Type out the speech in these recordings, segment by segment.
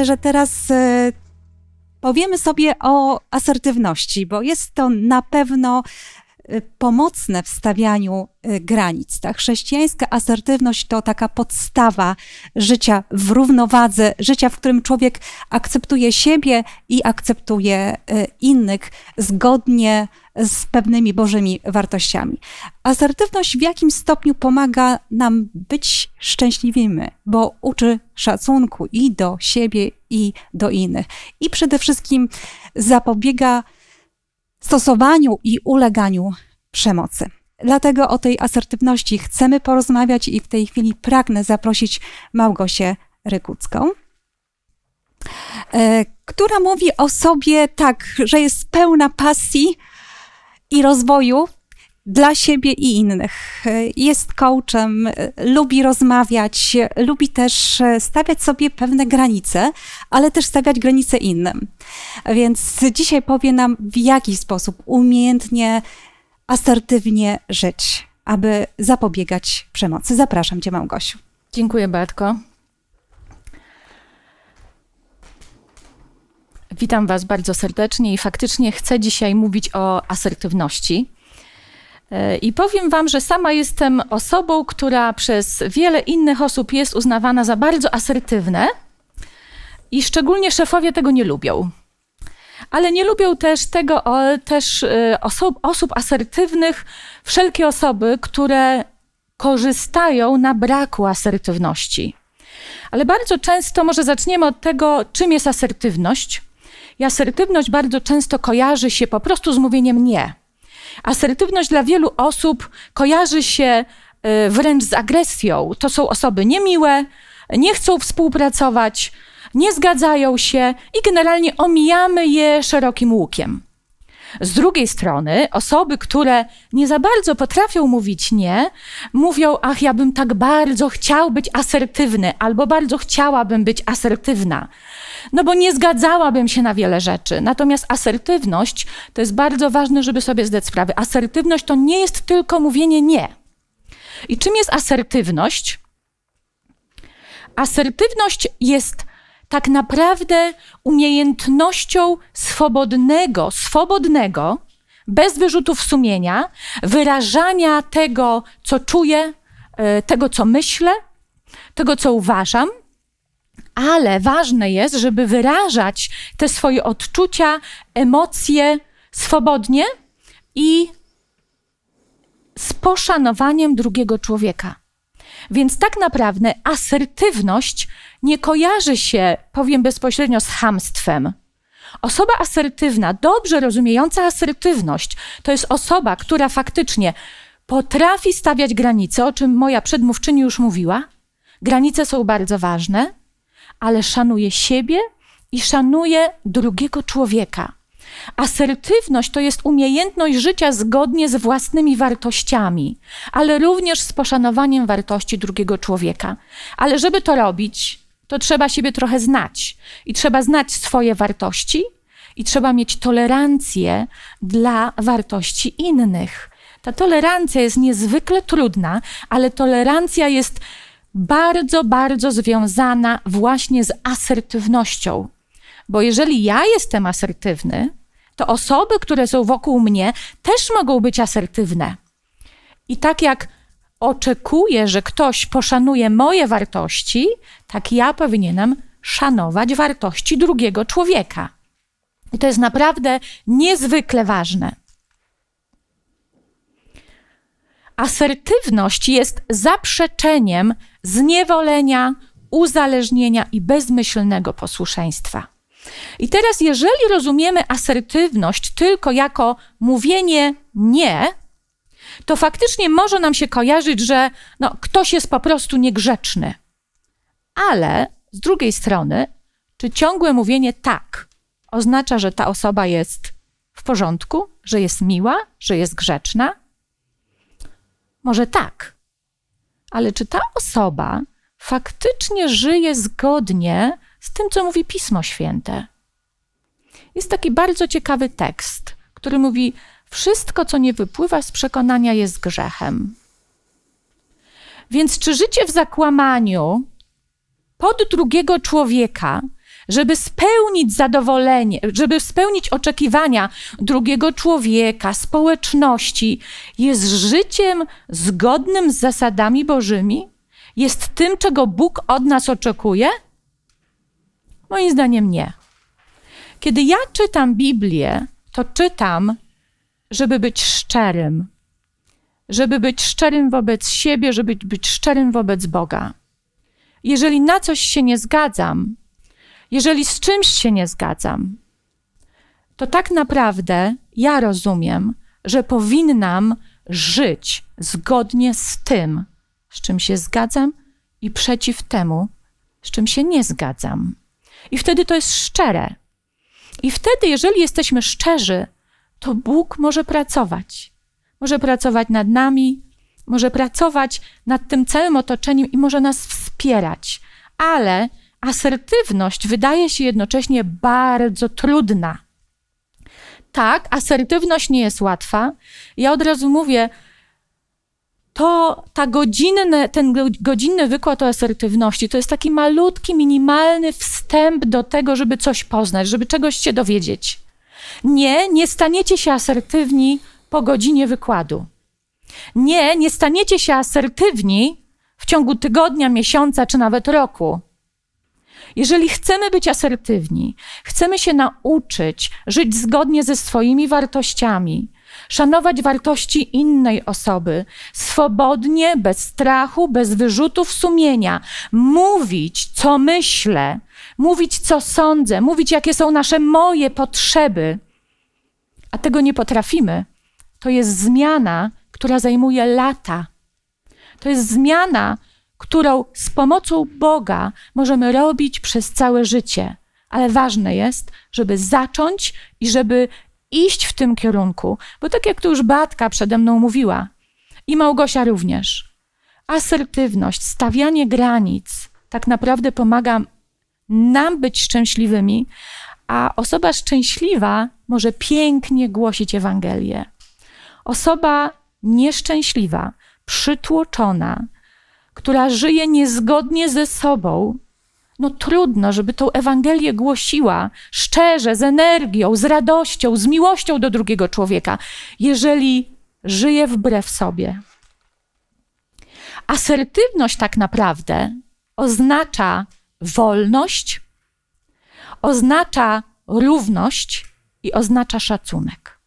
myślę, że teraz e, powiemy sobie o asertywności, bo jest to na pewno Y, pomocne w stawianiu y, granic. Ta chrześcijańska asertywność to taka podstawa życia w równowadze, życia, w którym człowiek akceptuje siebie i akceptuje y, innych zgodnie z pewnymi Bożymi wartościami. Asertywność w jakim stopniu pomaga nam być szczęśliwymi, bo uczy szacunku i do siebie, i do innych. I przede wszystkim zapobiega stosowaniu i uleganiu przemocy. Dlatego o tej asertywności chcemy porozmawiać i w tej chwili pragnę zaprosić Małgosię Rykucką, e, która mówi o sobie tak, że jest pełna pasji i rozwoju dla siebie i innych. Jest coachem, lubi rozmawiać, lubi też stawiać sobie pewne granice, ale też stawiać granice innym. Więc dzisiaj powie nam, w jaki sposób umiejętnie, asertywnie żyć, aby zapobiegać przemocy. Zapraszam Cię, Małgosiu. Dziękuję, Bartko. Witam Was bardzo serdecznie i faktycznie chcę dzisiaj mówić o asertywności E, I powiem Wam, że sama jestem osobą, która przez wiele innych osób jest uznawana za bardzo asertywne i szczególnie szefowie tego nie lubią. Ale nie lubią też tego też e, osób, osób asertywnych, wszelkie osoby, które korzystają na braku asertywności. Ale bardzo często, może zaczniemy od tego, czym jest asertywność. I asertywność bardzo często kojarzy się po prostu z mówieniem nie Asertywność dla wielu osób kojarzy się y, wręcz z agresją. To są osoby niemiłe, nie chcą współpracować, nie zgadzają się i generalnie omijamy je szerokim łukiem. Z drugiej strony, osoby, które nie za bardzo potrafią mówić nie, mówią: Ach, ja bym tak bardzo chciał być asertywny, albo bardzo chciałabym być asertywna no bo nie zgadzałabym się na wiele rzeczy. Natomiast asertywność, to jest bardzo ważne, żeby sobie zdać sprawę, asertywność to nie jest tylko mówienie nie. I czym jest asertywność? Asertywność jest tak naprawdę umiejętnością swobodnego, swobodnego, bez wyrzutów sumienia, wyrażania tego, co czuję, e, tego, co myślę, tego, co uważam, ale ważne jest, żeby wyrażać te swoje odczucia, emocje swobodnie i z poszanowaniem drugiego człowieka. Więc tak naprawdę asertywność nie kojarzy się, powiem bezpośrednio, z hamstwem. Osoba asertywna, dobrze rozumiejąca asertywność, to jest osoba, która faktycznie potrafi stawiać granice, o czym moja przedmówczyni już mówiła. Granice są bardzo ważne ale szanuje siebie i szanuje drugiego człowieka. Asertywność to jest umiejętność życia zgodnie z własnymi wartościami, ale również z poszanowaniem wartości drugiego człowieka. Ale żeby to robić, to trzeba siebie trochę znać i trzeba znać swoje wartości i trzeba mieć tolerancję dla wartości innych. Ta tolerancja jest niezwykle trudna, ale tolerancja jest bardzo, bardzo związana właśnie z asertywnością. Bo jeżeli ja jestem asertywny, to osoby, które są wokół mnie, też mogą być asertywne. I tak jak oczekuję, że ktoś poszanuje moje wartości, tak ja powinienem szanować wartości drugiego człowieka. I to jest naprawdę niezwykle ważne. Asertywność jest zaprzeczeniem zniewolenia, uzależnienia i bezmyślnego posłuszeństwa. I teraz, jeżeli rozumiemy asertywność tylko jako mówienie nie, to faktycznie może nam się kojarzyć, że no, ktoś jest po prostu niegrzeczny. Ale z drugiej strony, czy ciągłe mówienie tak oznacza, że ta osoba jest w porządku, że jest miła, że jest grzeczna? Może tak, ale czy ta osoba faktycznie żyje zgodnie z tym, co mówi Pismo Święte? Jest taki bardzo ciekawy tekst, który mówi: Wszystko, co nie wypływa z przekonania, jest grzechem. Więc czy życie w zakłamaniu pod drugiego człowieka żeby spełnić zadowolenie, żeby spełnić oczekiwania drugiego człowieka, społeczności, jest życiem zgodnym z zasadami Bożymi? Jest tym, czego Bóg od nas oczekuje? Moim zdaniem nie. Kiedy ja czytam Biblię, to czytam, żeby być szczerym. Żeby być szczerym wobec siebie, żeby być szczerym wobec Boga. Jeżeli na coś się nie zgadzam, jeżeli z czymś się nie zgadzam, to tak naprawdę ja rozumiem, że powinnam żyć zgodnie z tym, z czym się zgadzam i przeciw temu, z czym się nie zgadzam. I wtedy to jest szczere. I wtedy, jeżeli jesteśmy szczerzy, to Bóg może pracować. Może pracować nad nami, może pracować nad tym całym otoczeniem i może nas wspierać. Ale asertywność wydaje się jednocześnie bardzo trudna. Tak, asertywność nie jest łatwa. Ja od razu mówię, to ta godzinne, ten godzinny wykład o asertywności to jest taki malutki, minimalny wstęp do tego, żeby coś poznać, żeby czegoś się dowiedzieć. Nie, nie staniecie się asertywni po godzinie wykładu. Nie, nie staniecie się asertywni w ciągu tygodnia, miesiąca czy nawet roku. Jeżeli chcemy być asertywni, chcemy się nauczyć żyć zgodnie ze swoimi wartościami, szanować wartości innej osoby, swobodnie, bez strachu, bez wyrzutów sumienia, mówić, co myślę, mówić, co sądzę, mówić, jakie są nasze moje potrzeby, a tego nie potrafimy, to jest zmiana, która zajmuje lata. To jest zmiana, którą z pomocą Boga możemy robić przez całe życie. Ale ważne jest, żeby zacząć i żeby iść w tym kierunku, bo tak jak tu już Batka przede mną mówiła i Małgosia również, asertywność, stawianie granic tak naprawdę pomaga nam być szczęśliwymi, a osoba szczęśliwa może pięknie głosić Ewangelię. Osoba nieszczęśliwa, przytłoczona, która żyje niezgodnie ze sobą, no trudno, żeby tą Ewangelię głosiła szczerze, z energią, z radością, z miłością do drugiego człowieka, jeżeli żyje wbrew sobie. Asertywność tak naprawdę oznacza wolność, oznacza równość i oznacza szacunek.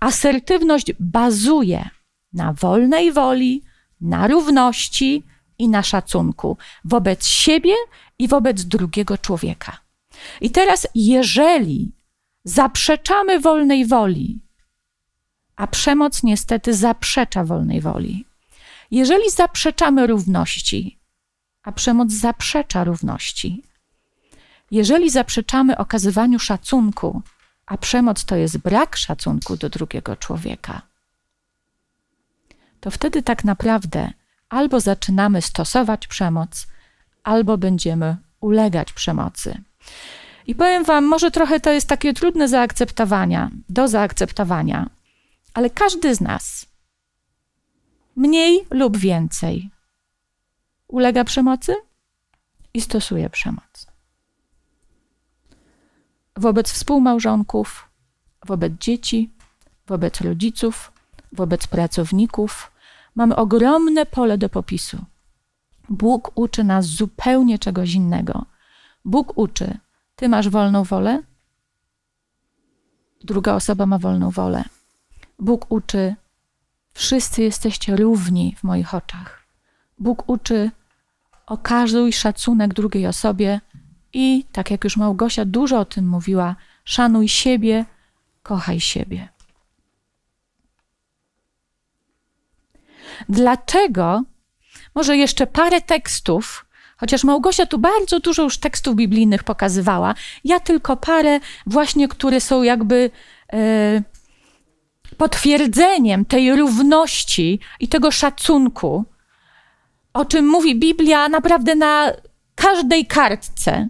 Asertywność bazuje na wolnej woli, na równości, i na szacunku wobec siebie i wobec drugiego człowieka. I teraz, jeżeli zaprzeczamy wolnej woli, a przemoc niestety zaprzecza wolnej woli, jeżeli zaprzeczamy równości, a przemoc zaprzecza równości, jeżeli zaprzeczamy okazywaniu szacunku, a przemoc to jest brak szacunku do drugiego człowieka, to wtedy tak naprawdę albo zaczynamy stosować przemoc, albo będziemy ulegać przemocy. I powiem Wam, może trochę to jest takie trudne zaakceptowania, do zaakceptowania, ale każdy z nas, mniej lub więcej, ulega przemocy i stosuje przemoc. Wobec współmałżonków, wobec dzieci, wobec rodziców, wobec pracowników, mamy ogromne pole do popisu. Bóg uczy nas zupełnie czegoś innego. Bóg uczy, ty masz wolną wolę, druga osoba ma wolną wolę. Bóg uczy, wszyscy jesteście równi w moich oczach. Bóg uczy, okazuj szacunek drugiej osobie i, tak jak już Małgosia dużo o tym mówiła, szanuj siebie, kochaj siebie. dlaczego może jeszcze parę tekstów, chociaż Małgosia tu bardzo dużo już tekstów biblijnych pokazywała, ja tylko parę właśnie, które są jakby e, potwierdzeniem tej równości i tego szacunku, o czym mówi Biblia naprawdę na każdej kartce.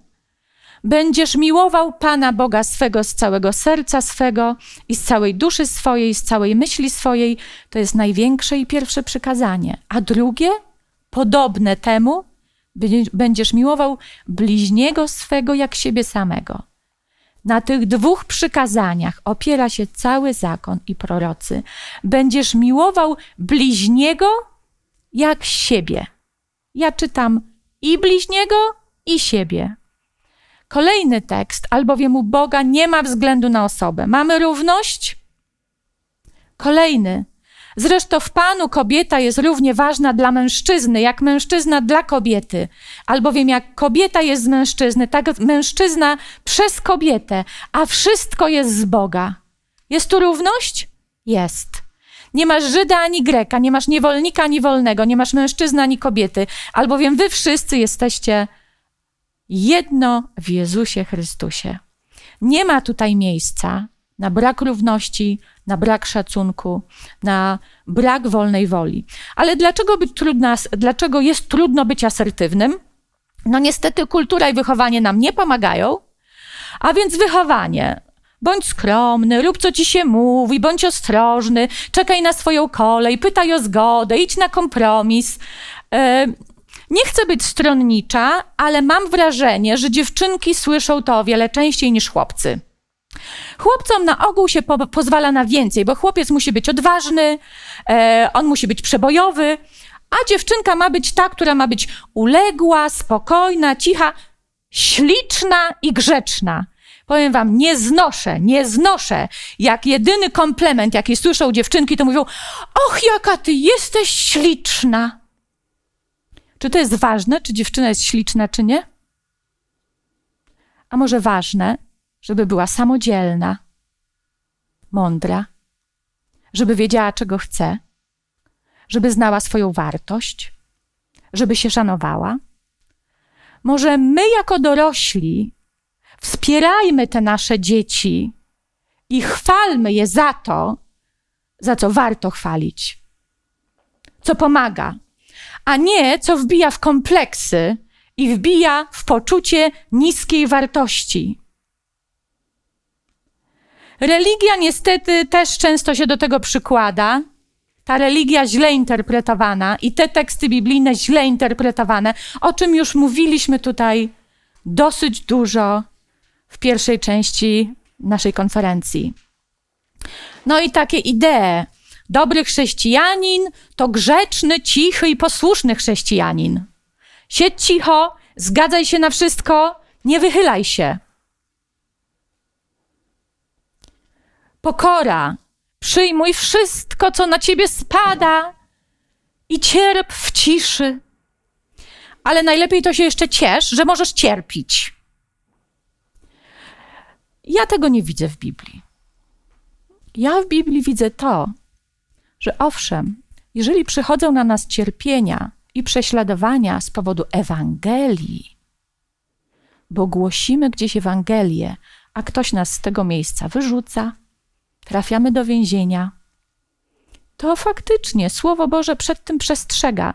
Będziesz miłował Pana Boga swego z całego serca swego i z całej duszy swojej, z całej myśli swojej. To jest największe i pierwsze przykazanie. A drugie, podobne temu, będziesz miłował bliźniego swego jak siebie samego. Na tych dwóch przykazaniach opiera się cały zakon i prorocy. Będziesz miłował bliźniego jak siebie. Ja czytam i bliźniego, i siebie. Kolejny tekst, albowiem u Boga nie ma względu na osobę. Mamy równość? Kolejny. Zresztą w Panu kobieta jest równie ważna dla mężczyzny, jak mężczyzna dla kobiety. Albowiem jak kobieta jest z mężczyzny, tak mężczyzna przez kobietę, a wszystko jest z Boga. Jest tu równość? Jest. Nie masz Żyda ani Greka, nie masz niewolnika ani wolnego, nie masz mężczyzny ani kobiety, albowiem wy wszyscy jesteście jedno w Jezusie Chrystusie. Nie ma tutaj miejsca na brak równości, na brak szacunku, na brak wolnej woli. Ale dlaczego, trudna, dlaczego jest trudno być asertywnym? No niestety kultura i wychowanie nam nie pomagają, a więc wychowanie. Bądź skromny, rób co ci się mówi, bądź ostrożny, czekaj na swoją kolej, pytaj o zgodę, idź na kompromis. E, nie chcę być stronnicza, ale mam wrażenie, że dziewczynki słyszą to o wiele częściej niż chłopcy. Chłopcom na ogół się po pozwala na więcej, bo chłopiec musi być odważny, e, on musi być przebojowy, a dziewczynka ma być ta, która ma być uległa, spokojna, cicha, śliczna i grzeczna. Powiem wam, nie znoszę, nie znoszę. Jak jedyny komplement, jaki słyszą dziewczynki, to mówią: Och, jaka ty jesteś śliczna! Czy to jest ważne, czy dziewczyna jest śliczna, czy nie? A może ważne, żeby była samodzielna, mądra, żeby wiedziała, czego chce, żeby znała swoją wartość, żeby się szanowała? Może my, jako dorośli, wspierajmy te nasze dzieci i chwalmy je za to, za co warto chwalić, co pomaga, a nie co wbija w kompleksy i wbija w poczucie niskiej wartości. Religia niestety też często się do tego przykłada. Ta religia źle interpretowana i te teksty biblijne źle interpretowane, o czym już mówiliśmy tutaj dosyć dużo w pierwszej części naszej konferencji. No i takie idee Dobry chrześcijanin to grzeczny, cichy i posłuszny chrześcijanin. Siedź cicho, zgadzaj się na wszystko, nie wychylaj się. Pokora, przyjmuj wszystko, co na ciebie spada i cierp w ciszy. Ale najlepiej to się jeszcze ciesz, że możesz cierpić. Ja tego nie widzę w Biblii. Ja w Biblii widzę to, że owszem, jeżeli przychodzą na nas cierpienia i prześladowania z powodu Ewangelii, bo głosimy gdzieś Ewangelię, a ktoś nas z tego miejsca wyrzuca, trafiamy do więzienia, to faktycznie Słowo Boże przed tym przestrzega.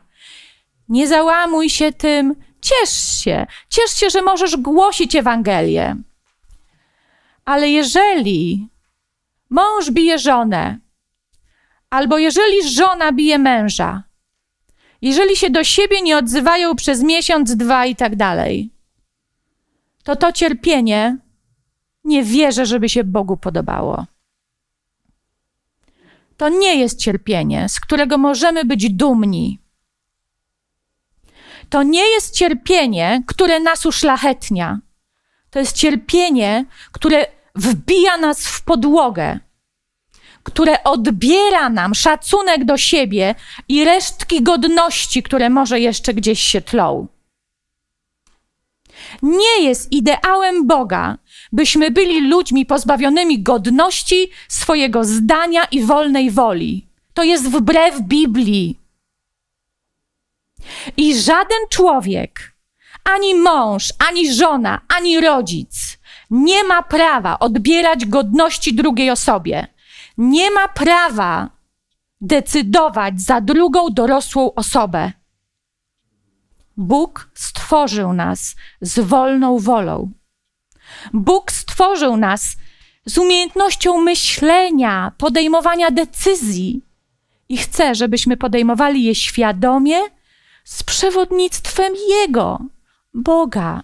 Nie załamuj się tym, ciesz się, ciesz się, że możesz głosić Ewangelię. Ale jeżeli mąż bije żonę, Albo jeżeli żona bije męża, jeżeli się do siebie nie odzywają przez miesiąc, dwa i tak dalej, to to cierpienie nie wierzę, żeby się Bogu podobało. To nie jest cierpienie, z którego możemy być dumni. To nie jest cierpienie, które nas uszlachetnia. To jest cierpienie, które wbija nas w podłogę, które odbiera nam szacunek do siebie i resztki godności, które może jeszcze gdzieś się tlą. Nie jest ideałem Boga, byśmy byli ludźmi pozbawionymi godności, swojego zdania i wolnej woli. To jest wbrew Biblii. I żaden człowiek, ani mąż, ani żona, ani rodzic nie ma prawa odbierać godności drugiej osobie nie ma prawa decydować za drugą dorosłą osobę. Bóg stworzył nas z wolną wolą. Bóg stworzył nas z umiejętnością myślenia, podejmowania decyzji i chce, żebyśmy podejmowali je świadomie z przewodnictwem Jego, Boga.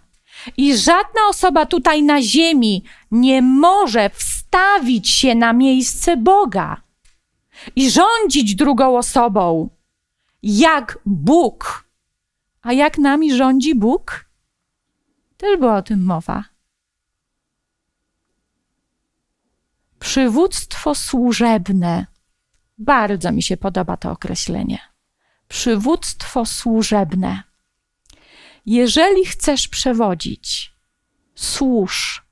I żadna osoba tutaj na ziemi nie może wstać stawić się na miejsce Boga i rządzić drugą osobą, jak Bóg. A jak nami rządzi Bóg? Też była o tym mowa. Przywództwo służebne. Bardzo mi się podoba to określenie. Przywództwo służebne. Jeżeli chcesz przewodzić, służ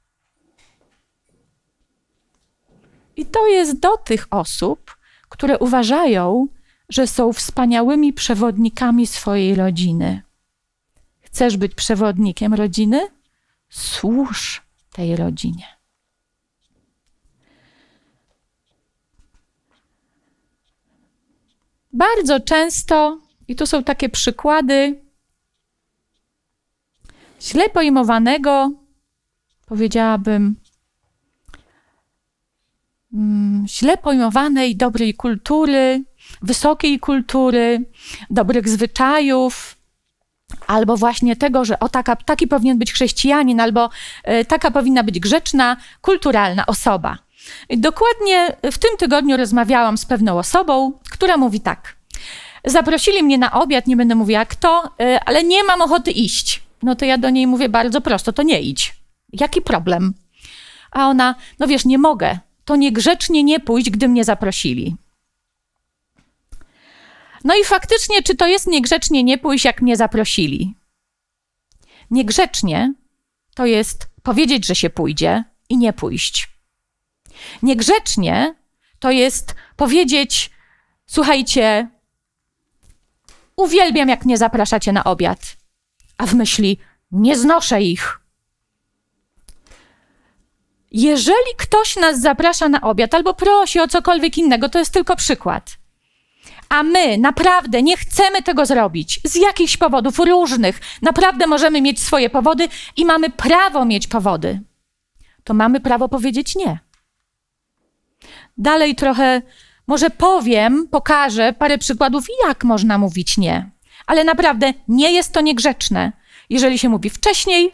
I to jest do tych osób, które uważają, że są wspaniałymi przewodnikami swojej rodziny. Chcesz być przewodnikiem rodziny? Służ tej rodzinie. Bardzo często, i tu są takie przykłady źle pojmowanego, powiedziałabym, Mm, źle pojmowanej dobrej kultury, wysokiej kultury, dobrych zwyczajów, albo właśnie tego, że o taka, taki powinien być chrześcijanin, albo e, taka powinna być grzeczna, kulturalna osoba. I dokładnie w tym tygodniu rozmawiałam z pewną osobą, która mówi tak. Zaprosili mnie na obiad, nie będę mówiła kto, e, ale nie mam ochoty iść. No to ja do niej mówię bardzo prosto, to nie idź. Jaki problem? A ona, no wiesz, nie mogę to niegrzecznie nie pójść, gdy mnie zaprosili. No i faktycznie, czy to jest niegrzecznie nie pójść, jak mnie zaprosili? Niegrzecznie to jest powiedzieć, że się pójdzie i nie pójść. Niegrzecznie to jest powiedzieć: Słuchajcie, uwielbiam, jak mnie zapraszacie na obiad, a w myśli nie znoszę ich. Jeżeli ktoś nas zaprasza na obiad albo prosi o cokolwiek innego, to jest tylko przykład. A my naprawdę nie chcemy tego zrobić z jakichś powodów różnych. Naprawdę możemy mieć swoje powody i mamy prawo mieć powody. To mamy prawo powiedzieć nie. Dalej trochę może powiem, pokażę parę przykładów, jak można mówić nie. Ale naprawdę nie jest to niegrzeczne, jeżeli się mówi wcześniej,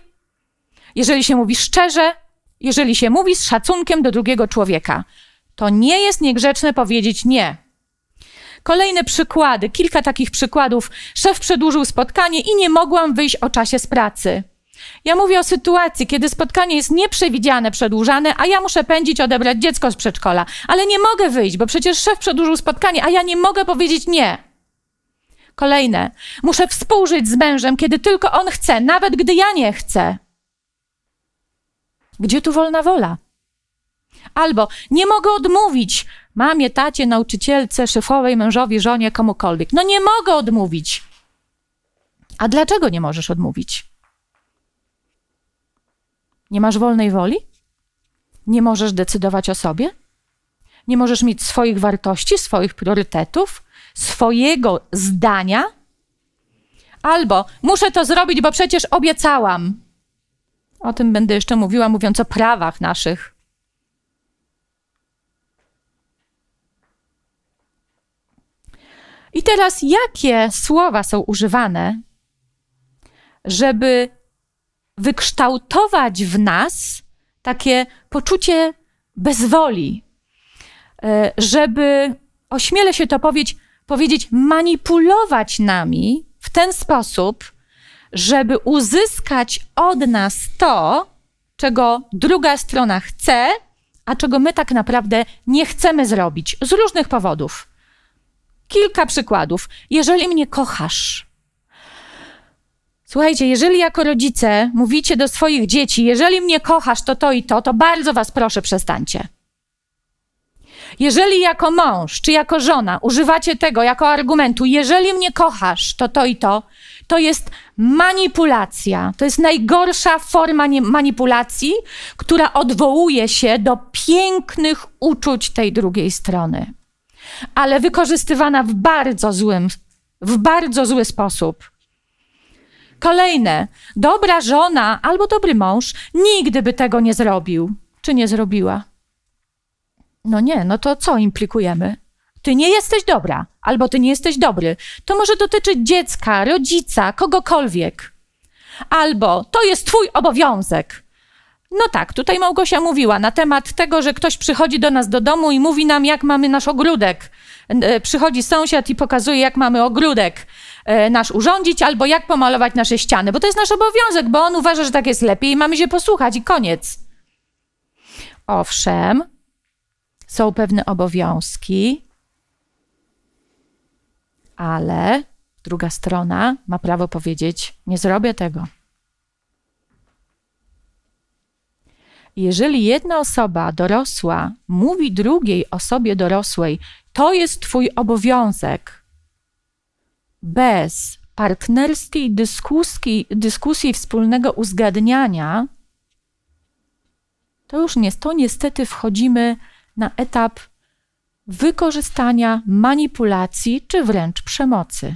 jeżeli się mówi szczerze, jeżeli się mówi z szacunkiem do drugiego człowieka. To nie jest niegrzeczne powiedzieć nie. Kolejne przykłady, kilka takich przykładów. Szef przedłużył spotkanie i nie mogłam wyjść o czasie z pracy. Ja mówię o sytuacji, kiedy spotkanie jest nieprzewidziane, przedłużane, a ja muszę pędzić, odebrać dziecko z przedszkola, ale nie mogę wyjść, bo przecież szef przedłużył spotkanie, a ja nie mogę powiedzieć nie. Kolejne. Muszę współżyć z mężem, kiedy tylko on chce, nawet gdy ja nie chcę. Gdzie tu wolna wola? Albo nie mogę odmówić mamie, tacie, nauczycielce, szefowej, mężowi, żonie, komukolwiek. No nie mogę odmówić. A dlaczego nie możesz odmówić? Nie masz wolnej woli? Nie możesz decydować o sobie? Nie możesz mieć swoich wartości, swoich priorytetów, swojego zdania? Albo muszę to zrobić, bo przecież obiecałam. O tym będę jeszcze mówiła, mówiąc o prawach naszych. I teraz, jakie słowa są używane, żeby wykształtować w nas takie poczucie bezwoli, e, żeby, ośmielę się to powiedzieć, powiedzieć manipulować nami w ten sposób, żeby uzyskać od nas to, czego druga strona chce, a czego my tak naprawdę nie chcemy zrobić z różnych powodów. Kilka przykładów. Jeżeli mnie kochasz, Słuchajcie, jeżeli jako rodzice mówicie do swoich dzieci, jeżeli mnie kochasz, to to i to, to bardzo was proszę, przestańcie. Jeżeli jako mąż czy jako żona używacie tego jako argumentu, jeżeli mnie kochasz, to to i to, to jest manipulacja. To jest najgorsza forma manipulacji, która odwołuje się do pięknych uczuć tej drugiej strony, ale wykorzystywana w bardzo złym, w bardzo zły sposób. Kolejne, dobra żona albo dobry mąż nigdy by tego nie zrobił, czy nie zrobiła. No nie, no to co implikujemy? ty nie jesteś dobra albo ty nie jesteś dobry. To może dotyczyć dziecka, rodzica, kogokolwiek. Albo to jest twój obowiązek. No tak, tutaj Małgosia mówiła na temat tego, że ktoś przychodzi do nas do domu i mówi nam, jak mamy nasz ogródek. E, przychodzi sąsiad i pokazuje, jak mamy ogródek e, nasz urządzić, albo jak pomalować nasze ściany, bo to jest nasz obowiązek, bo on uważa, że tak jest lepiej i mamy się posłuchać i koniec. Owszem, są pewne obowiązki, ale druga strona ma prawo powiedzieć: Nie zrobię tego. Jeżeli jedna osoba dorosła mówi drugiej osobie dorosłej, to jest Twój obowiązek, bez partnerskiej dyskusji, dyskusji wspólnego uzgadniania, to już nie, to niestety wchodzimy na etap wykorzystania, manipulacji czy wręcz przemocy.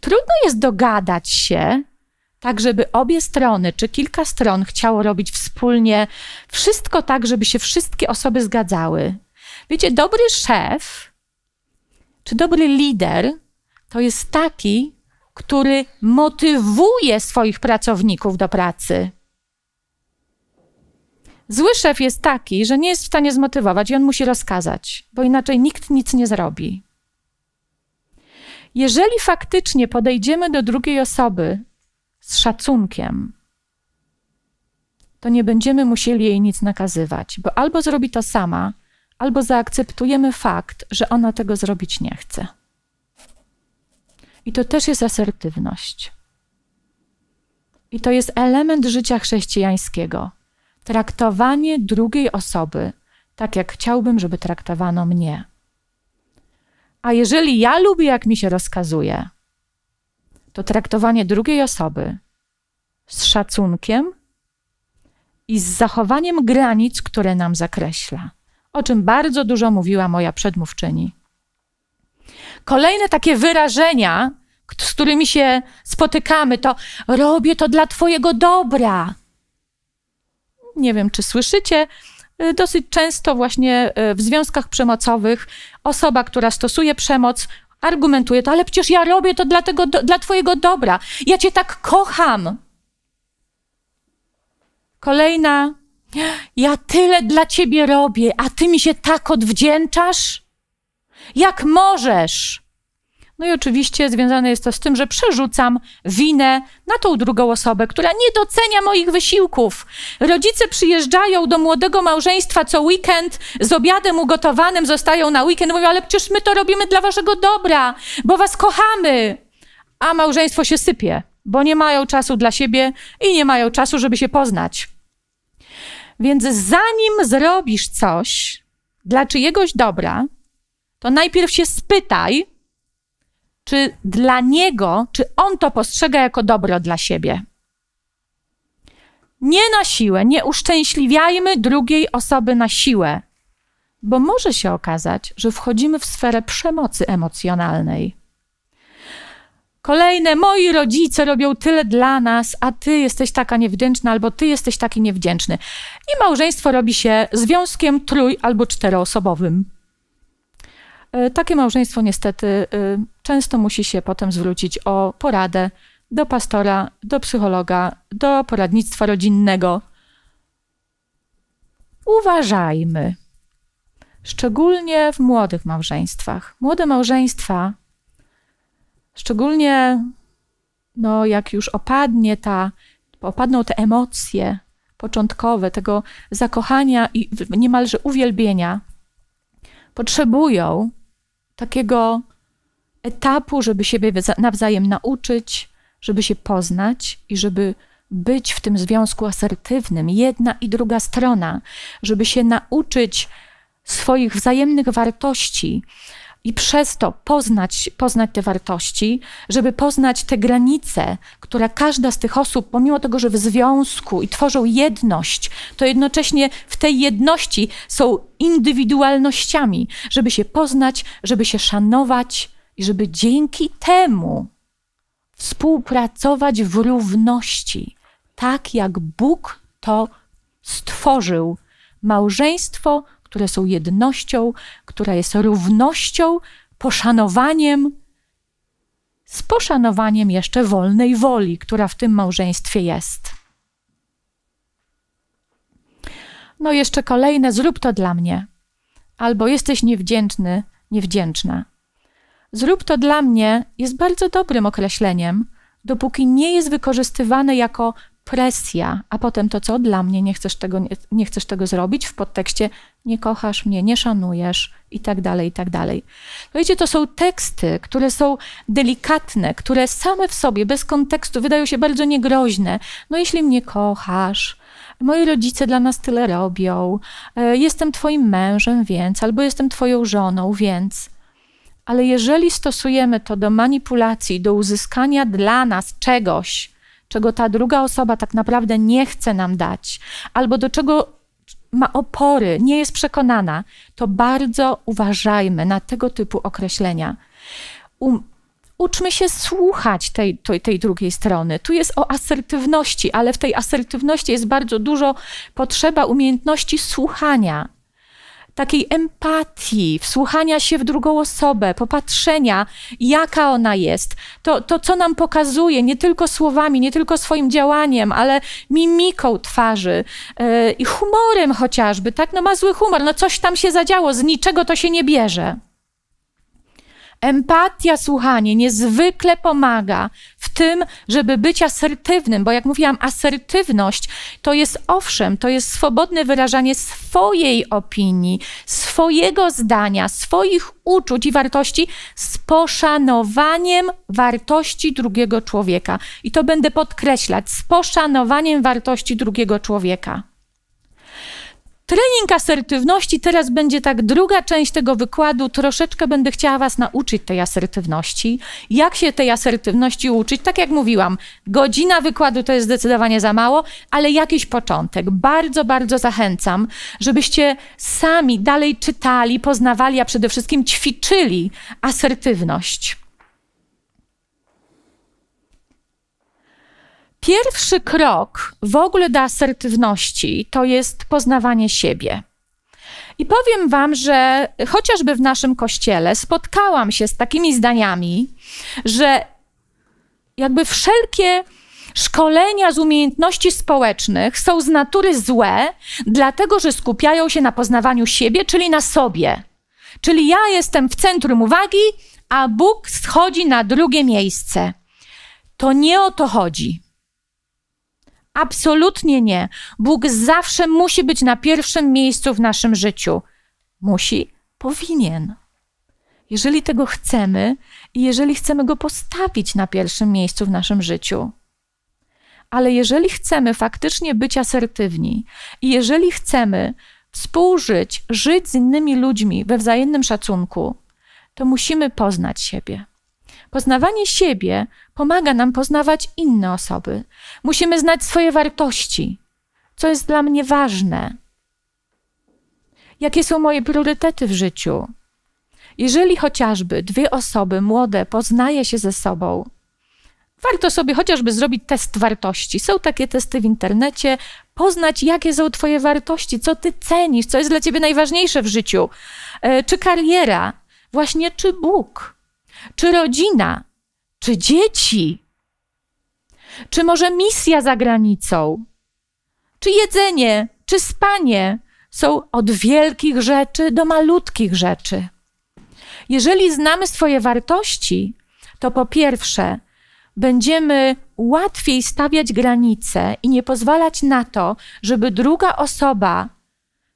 Trudno jest dogadać się, tak żeby obie strony czy kilka stron chciało robić wspólnie wszystko tak, żeby się wszystkie osoby zgadzały. Wiecie, dobry szef czy dobry lider to jest taki, który motywuje swoich pracowników do pracy. Zły szef jest taki, że nie jest w stanie zmotywować i on musi rozkazać, bo inaczej nikt nic nie zrobi. Jeżeli faktycznie podejdziemy do drugiej osoby z szacunkiem, to nie będziemy musieli jej nic nakazywać, bo albo zrobi to sama, albo zaakceptujemy fakt, że ona tego zrobić nie chce. I to też jest asertywność. I to jest element życia chrześcijańskiego traktowanie drugiej osoby tak, jak chciałbym, żeby traktowano mnie. A jeżeli ja lubię, jak mi się rozkazuje, to traktowanie drugiej osoby z szacunkiem i z zachowaniem granic, które nam zakreśla, o czym bardzo dużo mówiła moja przedmówczyni. Kolejne takie wyrażenia, z którymi się spotykamy, to robię to dla Twojego dobra nie wiem czy słyszycie, y, dosyć często właśnie y, w związkach przemocowych osoba, która stosuje przemoc, argumentuje to, ale przecież ja robię to dla, tego, dla Twojego dobra. Ja Cię tak kocham. Kolejna, ja tyle dla Ciebie robię, a Ty mi się tak odwdzięczasz? Jak możesz? No i oczywiście związane jest to z tym, że przerzucam winę na tą drugą osobę, która nie docenia moich wysiłków. Rodzice przyjeżdżają do młodego małżeństwa co weekend z obiadem ugotowanym, zostają na weekend, mówią, ale przecież my to robimy dla waszego dobra, bo was kochamy. A małżeństwo się sypie, bo nie mają czasu dla siebie i nie mają czasu, żeby się poznać. Więc zanim zrobisz coś dla czyjegoś dobra, to najpierw się spytaj, czy dla niego, czy on to postrzega jako dobro dla siebie. Nie na siłę, nie uszczęśliwiajmy drugiej osoby na siłę, bo może się okazać, że wchodzimy w sferę przemocy emocjonalnej. Kolejne, moi rodzice robią tyle dla nas, a ty jesteś taka niewdzięczna, albo ty jesteś taki niewdzięczny. I małżeństwo robi się związkiem trój- albo czteroosobowym. E, takie małżeństwo niestety e, często musi się potem zwrócić o poradę do pastora, do psychologa, do poradnictwa rodzinnego. Uważajmy, szczególnie w młodych małżeństwach. Młode małżeństwa, szczególnie no, jak już opadnie ta, opadną te emocje początkowe, tego zakochania i niemalże uwielbienia, potrzebują takiego etapu, żeby siebie nawzajem nauczyć, żeby się poznać i żeby być w tym związku asertywnym, jedna i druga strona, żeby się nauczyć swoich wzajemnych wartości, i przez to poznać, poznać te wartości, żeby poznać te granice, które każda z tych osób, pomimo tego, że w związku i tworzą jedność, to jednocześnie w tej jedności są indywidualnościami, żeby się poznać, żeby się szanować i żeby dzięki temu współpracować w równości, tak jak Bóg to stworzył. Małżeństwo które są jednością, która jest równością, poszanowaniem, z poszanowaniem jeszcze wolnej woli, która w tym małżeństwie jest. No jeszcze kolejne, zrób to dla mnie. Albo jesteś niewdzięczny, niewdzięczna. Zrób to dla mnie jest bardzo dobrym określeniem, dopóki nie jest wykorzystywane jako presja, a potem to co dla mnie, nie chcesz tego, nie, nie chcesz tego zrobić, w podtekście nie kochasz mnie, nie szanujesz i tak dalej, i tak dalej. Wiecie, to są teksty, które są delikatne, które same w sobie, bez kontekstu, wydają się bardzo niegroźne. No jeśli mnie kochasz, moi rodzice dla nas tyle robią, e, jestem twoim mężem, więc, albo jestem twoją żoną, więc ale jeżeli stosujemy to do manipulacji, do uzyskania dla nas czegoś, czego ta druga osoba tak naprawdę nie chce nam dać, albo do czego ma opory, nie jest przekonana, to bardzo uważajmy na tego typu określenia. U um, uczmy się słuchać tej, tej, tej, drugiej strony. Tu jest o asertywności, ale w tej asertywności jest bardzo dużo potrzeba umiejętności słuchania takiej empatii, wsłuchania się w drugą osobę, popatrzenia, jaka ona jest, to, to co nam pokazuje, nie tylko słowami, nie tylko swoim działaniem, ale mimiką twarzy yy, i humorem chociażby, tak? No ma zły humor, no coś tam się zadziało, z niczego to się nie bierze. Empatia, słuchanie, niezwykle pomaga w tym, żeby być asertywnym, bo jak mówiłam, asertywność to jest owszem, to jest swobodne wyrażanie swojej opinii, swojego zdania, swoich uczuć i wartości z poszanowaniem wartości drugiego człowieka. I to będę podkreślać, z poszanowaniem wartości drugiego człowieka. Trening asertywności teraz będzie tak druga część tego wykładu. Troszeczkę będę chciała Was nauczyć tej asertywności. Jak się tej asertywności uczyć? Tak jak mówiłam, godzina wykładu to jest zdecydowanie za mało, ale jakiś początek. Bardzo, bardzo zachęcam, żebyście sami dalej czytali, poznawali, a przede wszystkim ćwiczyli asertywność. Pierwszy krok w ogóle do asertywności to jest poznawanie siebie. I powiem Wam, że chociażby w naszym kościele spotkałam się z takimi zdaniami, że jakby wszelkie szkolenia z umiejętności społecznych są z natury złe, dlatego że skupiają się na poznawaniu siebie, czyli na sobie. Czyli ja jestem w centrum uwagi, a Bóg schodzi na drugie miejsce. To nie o to chodzi. Absolutnie nie. Bóg zawsze musi być na pierwszym miejscu w naszym życiu. Musi, powinien. Jeżeli tego chcemy i jeżeli chcemy go postawić na pierwszym miejscu w naszym życiu. Ale jeżeli chcemy faktycznie być asertywni i jeżeli chcemy współżyć, żyć z innymi ludźmi we wzajemnym szacunku, to musimy poznać siebie. Poznawanie siebie pomaga nam poznawać inne osoby. Musimy znać swoje wartości, co jest dla mnie ważne, jakie są moje priorytety w życiu. Jeżeli chociażby dwie osoby młode poznaje się ze sobą, warto sobie chociażby zrobić test wartości. Są takie testy w internecie, poznać, jakie są Twoje wartości, co Ty cenisz, co jest dla Ciebie najważniejsze w życiu, e, czy kariera, właśnie czy Bóg. Czy rodzina? Czy dzieci? Czy może misja za granicą? Czy jedzenie? Czy spanie? Są od wielkich rzeczy do malutkich rzeczy. Jeżeli znamy swoje wartości, to po pierwsze, będziemy łatwiej stawiać granice i nie pozwalać na to, żeby druga osoba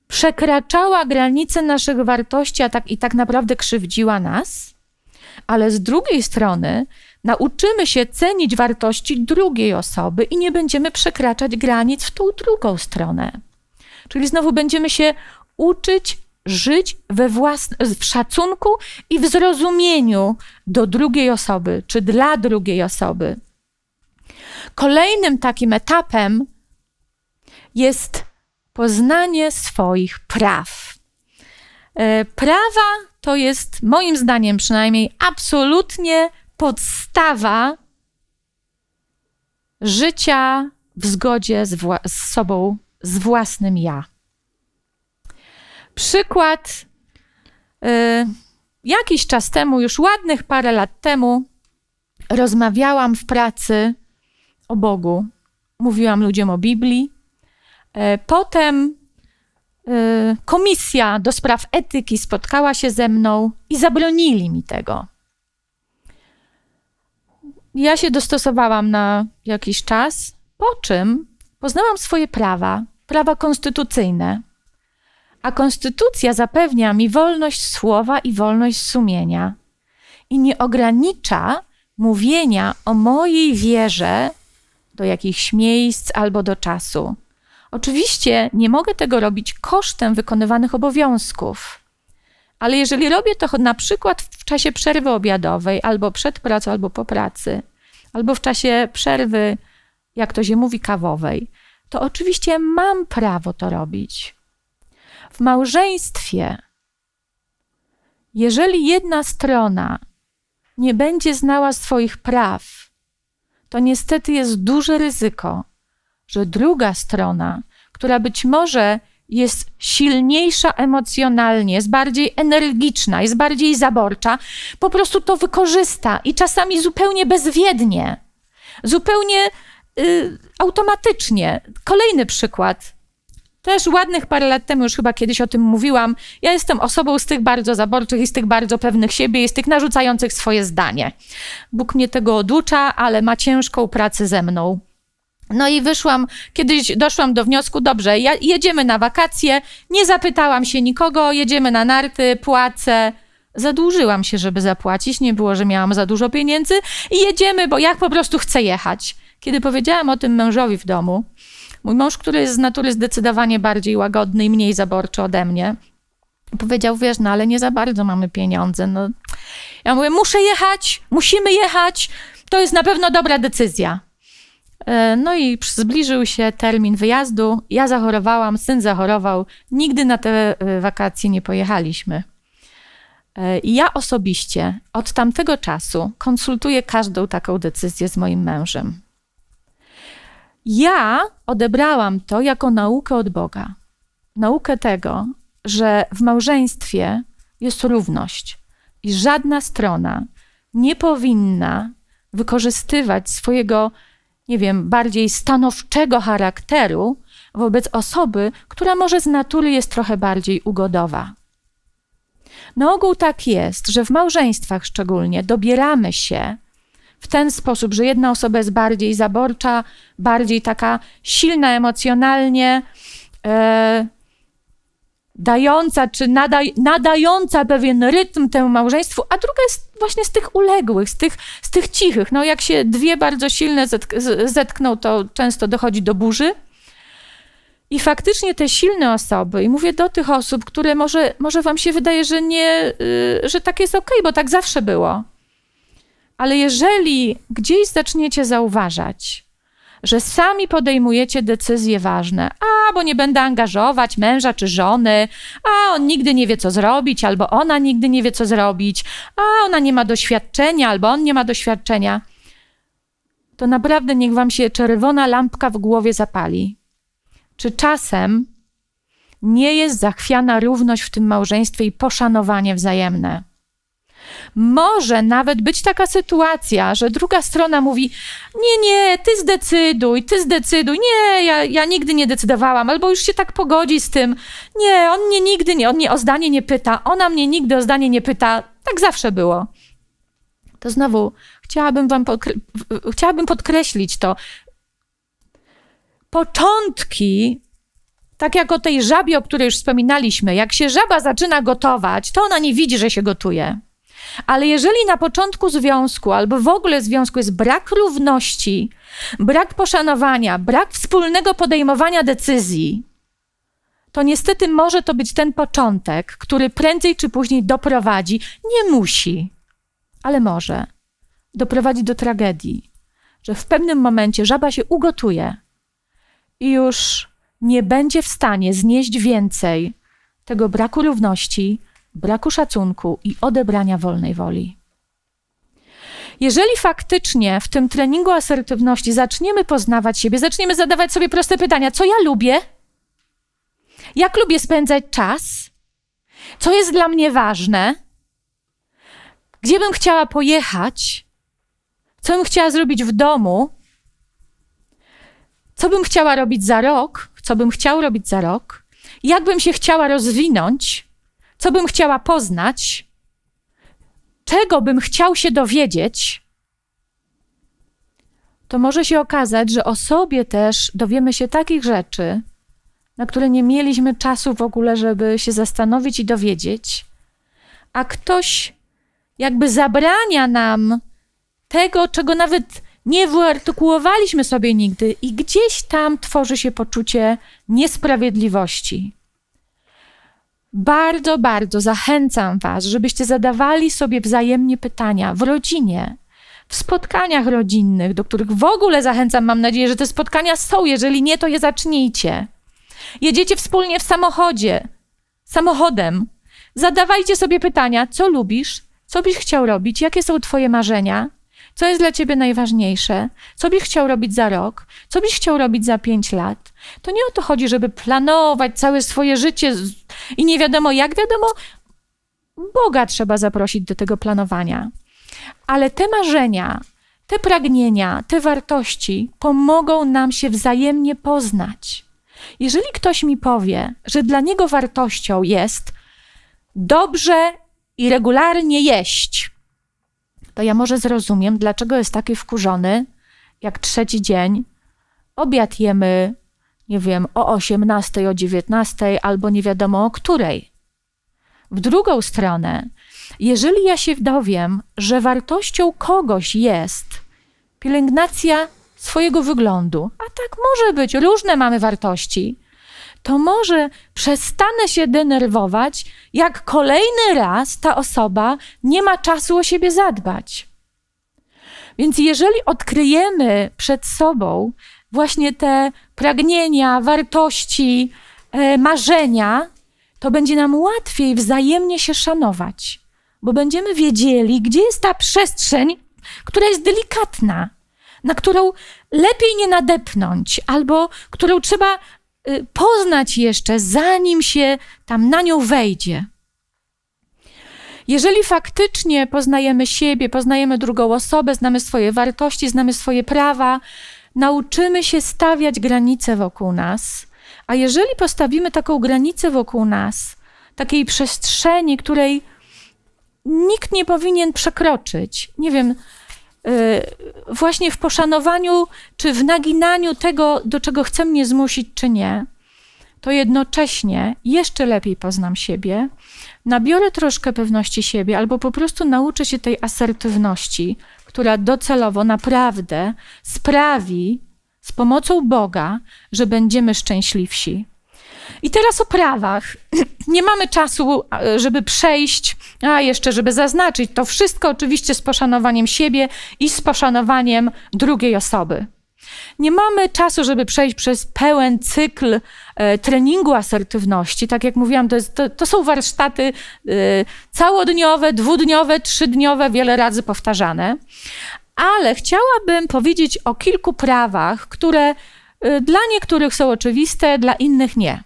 przekraczała granice naszych wartości a tak, i tak naprawdę krzywdziła nas ale z drugiej strony nauczymy się cenić wartości drugiej osoby i nie będziemy przekraczać granic w tą drugą stronę. Czyli znowu będziemy się uczyć żyć we własnym, w szacunku i w zrozumieniu do drugiej osoby, czy dla drugiej osoby. Kolejnym takim etapem jest poznanie swoich praw. E, prawa to jest moim zdaniem przynajmniej absolutnie podstawa życia w zgodzie z, z sobą, z własnym ja. Przykład. Yy, jakiś czas temu, już ładnych parę lat temu, rozmawiałam w pracy o Bogu. Mówiłam ludziom o Biblii. E, potem Y, komisja do spraw etyki spotkała się ze mną i zabronili mi tego. Ja się dostosowałam na jakiś czas, po czym poznałam swoje prawa, prawa konstytucyjne. A konstytucja zapewnia mi wolność słowa i wolność sumienia i nie ogranicza mówienia o mojej wierze do jakichś miejsc albo do czasu. Oczywiście nie mogę tego robić kosztem wykonywanych obowiązków. Ale jeżeli robię to na przykład w czasie przerwy obiadowej, albo przed pracą, albo po pracy, albo w czasie przerwy, jak to się mówi, kawowej, to oczywiście mam prawo to robić. W małżeństwie, jeżeli jedna strona nie będzie znała swoich praw, to niestety jest duże ryzyko, że druga strona, która być może jest silniejsza emocjonalnie, jest bardziej energiczna, jest bardziej zaborcza, po prostu to wykorzysta i czasami zupełnie bezwiednie, zupełnie y, automatycznie. Kolejny przykład. Też ładnych parę lat temu, już chyba kiedyś o tym mówiłam, ja jestem osobą z tych bardzo zaborczych i z tych bardzo pewnych siebie i z tych narzucających swoje zdanie. Bóg mnie tego oducza, ale ma ciężką pracę ze mną. No i wyszłam, kiedyś doszłam do wniosku, dobrze, jedziemy na wakacje, nie zapytałam się nikogo, jedziemy na narty, płacę. Zadłużyłam się, żeby zapłacić, nie było, że miałam za dużo pieniędzy i jedziemy, bo ja po prostu chcę jechać. Kiedy powiedziałam o tym mężowi w domu, mój mąż, który jest z natury zdecydowanie bardziej łagodny i mniej zaborczy ode mnie, powiedział, wiesz, no ale nie za bardzo mamy pieniądze. No. Ja mówię, muszę jechać, musimy jechać, to jest na pewno dobra decyzja. E, no i zbliżył się termin wyjazdu. Ja zachorowałam, syn zachorował. Nigdy na te e, wakacje nie pojechaliśmy. E, ja osobiście od tamtego czasu konsultuję każdą taką decyzję z moim mężem. Ja odebrałam to jako naukę od Boga. Naukę tego, że w małżeństwie jest równość i żadna strona nie powinna wykorzystywać swojego nie wiem, bardziej stanowczego charakteru wobec osoby, która może z natury jest trochę bardziej ugodowa. Na ogół tak jest, że w małżeństwach szczególnie dobieramy się w ten sposób, że jedna osoba jest bardziej zaborcza, bardziej taka silna emocjonalnie, e, dająca czy nadaj, nadająca pewien rytm temu małżeństwu, a druga jest właśnie z tych uległych, z tych, z tych cichych. No, jak się dwie bardzo silne zetk zetkną, to często dochodzi do burzy. I faktycznie te silne osoby, i mówię do tych osób, które może, może wam się wydaje, że nie, yy, że tak jest ok, bo tak zawsze było. Ale jeżeli gdzieś zaczniecie zauważać, że sami podejmujecie decyzje ważne. A, bo nie będę angażować męża czy żony, a on nigdy nie wie, co zrobić, albo ona nigdy nie wie, co zrobić, a ona nie ma doświadczenia, albo on nie ma doświadczenia. To naprawdę niech wam się czerwona lampka w głowie zapali. Czy czasem nie jest zachwiana równość w tym małżeństwie i poszanowanie wzajemne? Może nawet być taka sytuacja, że druga strona mówi: Nie, nie, ty zdecyduj, ty zdecyduj, nie, ja, ja nigdy nie decydowałam, albo już się tak pogodzi z tym. Nie, on mnie nigdy nie, on mnie o zdanie nie pyta, ona mnie nigdy o zdanie nie pyta. Tak zawsze było. To znowu chciałabym wam podkre- chciałabym podkreślić to. Początki tak jak o tej żabie, o której już wspominaliśmy, jak się żaba zaczyna gotować, to ona nie widzi, że się gotuje. Ale jeżeli na początku związku albo w ogóle związku jest brak równości, brak poszanowania, brak wspólnego podejmowania decyzji, to niestety może to być ten początek, który prędzej czy później doprowadzi, nie musi, ale może, doprowadzi do tragedii, że w pewnym momencie żaba się ugotuje i już nie będzie w stanie znieść więcej tego braku równości, braku szacunku i odebrania wolnej woli. Jeżeli faktycznie w tym treningu asertywności zaczniemy poznawać siebie, zaczniemy zadawać sobie proste pytania: co ja lubię? Jak lubię spędzać czas? Co jest dla mnie ważne? Gdzie bym chciała pojechać? Co bym chciała zrobić w domu? Co bym chciała robić za rok? Co bym chciał robić za rok? Jak bym się chciała rozwinąć? co bym chciała poznać, czego bym chciał się dowiedzieć, to może się okazać, że o sobie też dowiemy się takich rzeczy, na które nie mieliśmy czasu w ogóle, żeby się zastanowić i dowiedzieć, a ktoś jakby zabrania nam tego, czego nawet nie wyartykułowaliśmy sobie nigdy, i gdzieś tam tworzy się poczucie niesprawiedliwości. Bardzo, bardzo zachęcam Was, żebyście zadawali sobie wzajemnie pytania w rodzinie, w spotkaniach rodzinnych, do których w ogóle zachęcam. Mam nadzieję, że te spotkania są. Jeżeli nie, to je zacznijcie. Jedziecie wspólnie w samochodzie, samochodem. Zadawajcie sobie pytania, co lubisz, co byś chciał robić, jakie są Twoje marzenia, co jest dla Ciebie najważniejsze, co byś chciał robić za rok, co byś chciał robić za pięć lat. To nie o to chodzi, żeby planować całe swoje życie i nie wiadomo jak, wiadomo, Boga trzeba zaprosić do tego planowania. Ale te marzenia, te pragnienia, te wartości pomogą nam się wzajemnie poznać. Jeżeli ktoś mi powie, że dla niego wartością jest dobrze i regularnie jeść, to ja może zrozumiem, dlaczego jest taki wkurzony, jak trzeci dzień obiad jemy nie wiem, o 18, o 19 albo nie wiadomo o której. W drugą stronę, jeżeli ja się dowiem, że wartością kogoś jest pielęgnacja swojego wyglądu, a tak może być, różne mamy wartości, to może przestanę się denerwować, jak kolejny raz ta osoba nie ma czasu o siebie zadbać. Więc jeżeli odkryjemy przed sobą właśnie te pragnienia, wartości, e, marzenia, to będzie nam łatwiej wzajemnie się szanować, bo będziemy wiedzieli, gdzie jest ta przestrzeń, która jest delikatna, na którą lepiej nie nadepnąć, albo którą trzeba y, poznać jeszcze, zanim się tam na nią wejdzie. Jeżeli faktycznie poznajemy siebie, poznajemy drugą osobę, znamy swoje wartości, znamy swoje prawa, nauczymy się stawiać granice wokół nas, a jeżeli postawimy taką granicę wokół nas, takiej przestrzeni, której nikt nie powinien przekroczyć, nie wiem, y, właśnie w poszanowaniu czy w naginaniu tego, do czego chce mnie zmusić, czy nie, to jednocześnie jeszcze lepiej poznam siebie, nabiorę troszkę pewności siebie albo po prostu nauczę się tej asertywności, która docelowo naprawdę sprawi z pomocą Boga, że będziemy szczęśliwsi. I teraz o prawach. Nie mamy czasu, e, żeby przejść, a jeszcze, żeby zaznaczyć to wszystko, oczywiście z poszanowaniem siebie i z poszanowaniem drugiej osoby. Nie mamy czasu, żeby przejść przez pełen cykl e, treningu asertywności. Tak jak mówiłam, to, jest, to, to są warsztaty e, całodniowe, dwudniowe, trzydniowe, wiele razy powtarzane. Ale chciałabym powiedzieć o kilku prawach, które e, dla niektórych są oczywiste, dla innych nie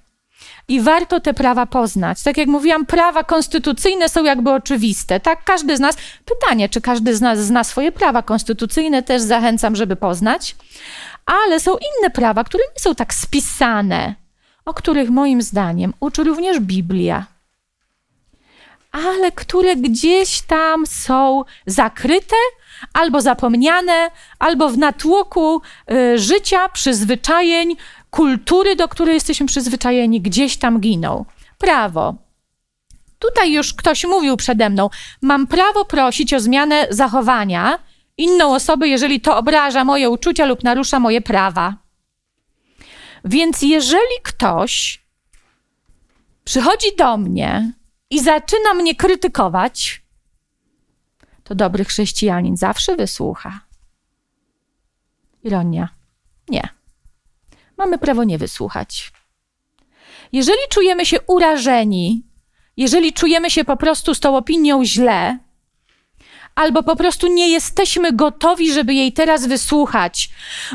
i warto te prawa poznać. Tak jak mówiłam, prawa konstytucyjne są jakby oczywiste. Tak, każdy z nas, pytanie, czy każdy z nas zna swoje prawa konstytucyjne, też zachęcam, żeby poznać. Ale są inne prawa, które nie są tak spisane, o których moim zdaniem uczy również Biblia, ale które gdzieś tam są zakryte, albo zapomniane, albo w natłoku y, życia, przyzwyczajeń, kultury, do której jesteśmy przyzwyczajeni, gdzieś tam giną. Prawo. Tutaj już ktoś mówił przede mną, mam prawo prosić o zmianę zachowania inną osobę, jeżeli to obraża moje uczucia lub narusza moje prawa. Więc jeżeli ktoś przychodzi do mnie i zaczyna mnie krytykować, to dobry chrześcijanin zawsze wysłucha. Ironia. Nie mamy prawo nie wysłuchać. Jeżeli czujemy się urażeni, jeżeli czujemy się po prostu z tą opinią źle, albo po prostu nie jesteśmy gotowi, żeby jej teraz wysłuchać,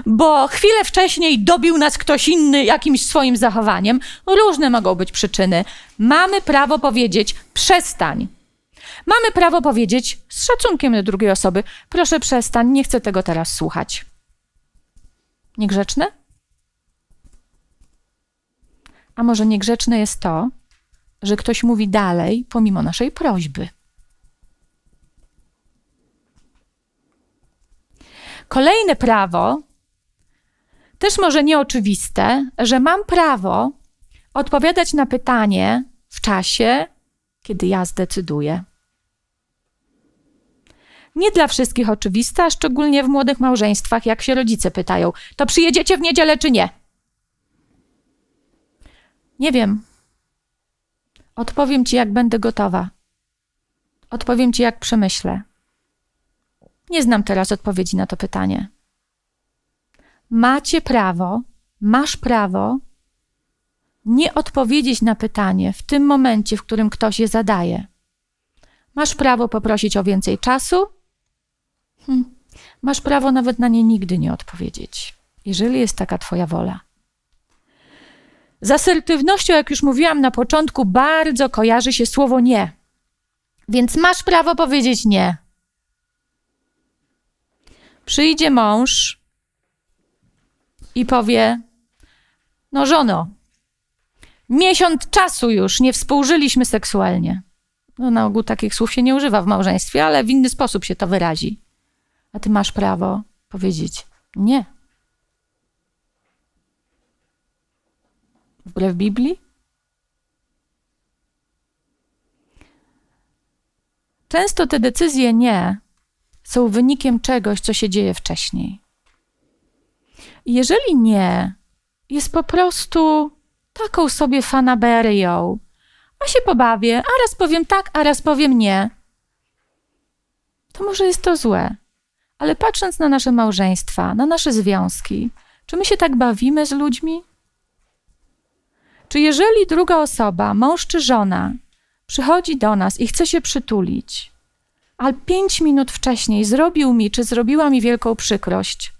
bo chwilę wcześniej dobił nas ktoś inny jakimś swoim zachowaniem. Różne mogą być przyczyny. Mamy prawo powiedzieć: przestań. Mamy prawo powiedzieć z szacunkiem do drugiej osoby: proszę, przestań, nie chcę tego teraz słuchać. Niegrzeczne? A może niegrzeczne jest to, że ktoś mówi dalej pomimo naszej prośby. Kolejne prawo, też może nieoczywiste, że mam prawo odpowiadać na pytanie w czasie, kiedy ja zdecyduję. Nie dla wszystkich oczywiste, a szczególnie w młodych małżeństwach, jak się rodzice pytają: To przyjedziecie w niedzielę czy nie? Nie wiem. Odpowiem ci, jak będę gotowa. Odpowiem ci, jak przemyślę. Nie znam teraz odpowiedzi na to pytanie. Macie prawo, masz prawo nie odpowiedzieć na pytanie w tym momencie, w którym ktoś je zadaje. Masz prawo poprosić o więcej czasu? Hm. Masz prawo nawet na nie nigdy nie odpowiedzieć, jeżeli jest taka Twoja wola. Z asertywnością, jak już mówiłam na początku, bardzo kojarzy się słowo nie. Więc masz prawo powiedzieć nie. Przyjdzie mąż i powie: No, żono, miesiąc czasu już nie współżyliśmy seksualnie. No, na ogół takich słów się nie używa w małżeństwie, ale w inny sposób się to wyrazi. A ty masz prawo powiedzieć nie. Wbrew Biblii? Często te decyzje nie są wynikiem czegoś, co się dzieje wcześniej. Jeżeli nie, jest po prostu taką sobie fanaberią, a się pobawię, a raz powiem tak, a raz powiem nie, to może jest to złe. Ale patrząc na nasze małżeństwa, na nasze związki, czy my się tak bawimy z ludźmi? Czy jeżeli druga osoba, mąż czy żona, przychodzi do nas i chce się przytulić, ale pięć minut wcześniej zrobił mi czy zrobiła mi wielką przykrość,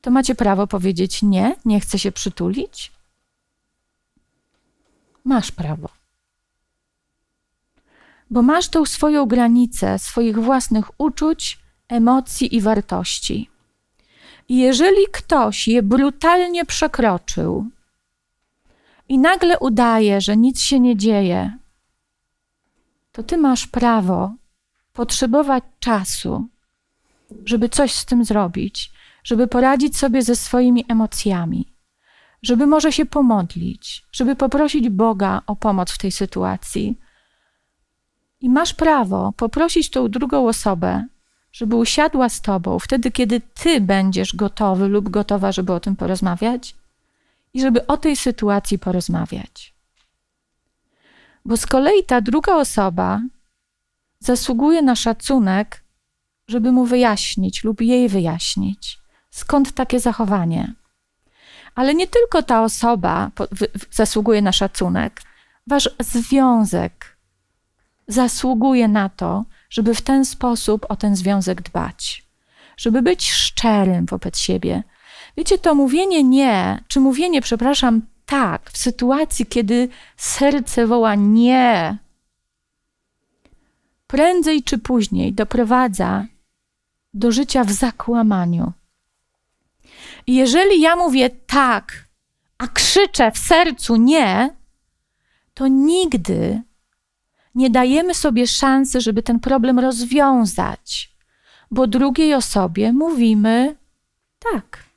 to macie prawo powiedzieć nie, nie chcę się przytulić? Masz prawo. Bo masz tą swoją granicę swoich własnych uczuć, emocji i wartości. I jeżeli ktoś je brutalnie przekroczył, i nagle udaje, że nic się nie dzieje, to ty masz prawo potrzebować czasu, żeby coś z tym zrobić, żeby poradzić sobie ze swoimi emocjami, żeby może się pomodlić, żeby poprosić Boga o pomoc w tej sytuacji. I masz prawo poprosić tą drugą osobę, żeby usiadła z tobą wtedy, kiedy ty będziesz gotowy lub gotowa, żeby o tym porozmawiać, i żeby o tej sytuacji porozmawiać. Bo z kolei ta druga osoba zasługuje na szacunek, żeby mu wyjaśnić lub jej wyjaśnić, skąd takie zachowanie. Ale nie tylko ta osoba zasługuje na szacunek, wasz związek zasługuje na to, żeby w ten sposób o ten związek dbać, żeby być szczerym wobec siebie, Wiecie, to mówienie nie, czy mówienie, przepraszam, tak, w sytuacji, kiedy serce woła nie, prędzej czy później doprowadza do życia w zakłamaniu. I jeżeli ja mówię tak, a krzyczę w sercu nie, to nigdy nie dajemy sobie szansy, żeby ten problem rozwiązać, bo drugiej osobie mówimy tak.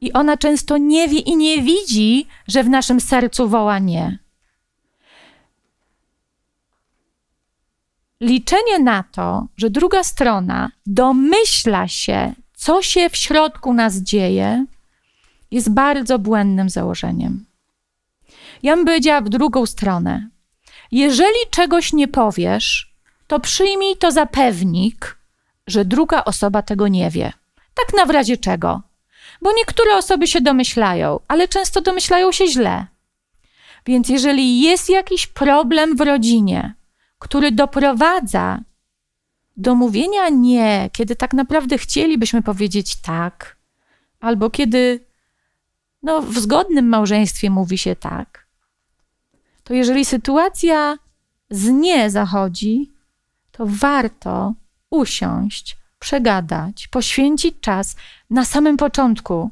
I ona często nie wie i nie widzi, że w naszym sercu woła nie. Liczenie na to, że druga strona domyśla się, co się w środku nas dzieje, jest bardzo błędnym założeniem. Ja bym powiedziała w drugą stronę. Jeżeli czegoś nie powiesz, to przyjmij to za pewnik, że druga osoba tego nie wie. Tak na w razie czego. Bo niektóre osoby się domyślają, ale często domyślają się źle. Więc jeżeli jest jakiś problem w rodzinie, który doprowadza do mówienia nie, kiedy tak naprawdę chcielibyśmy powiedzieć tak, albo kiedy no, w zgodnym małżeństwie mówi się tak, to jeżeli sytuacja z nie zachodzi, to warto usiąść, przegadać, poświęcić czas, na samym początku.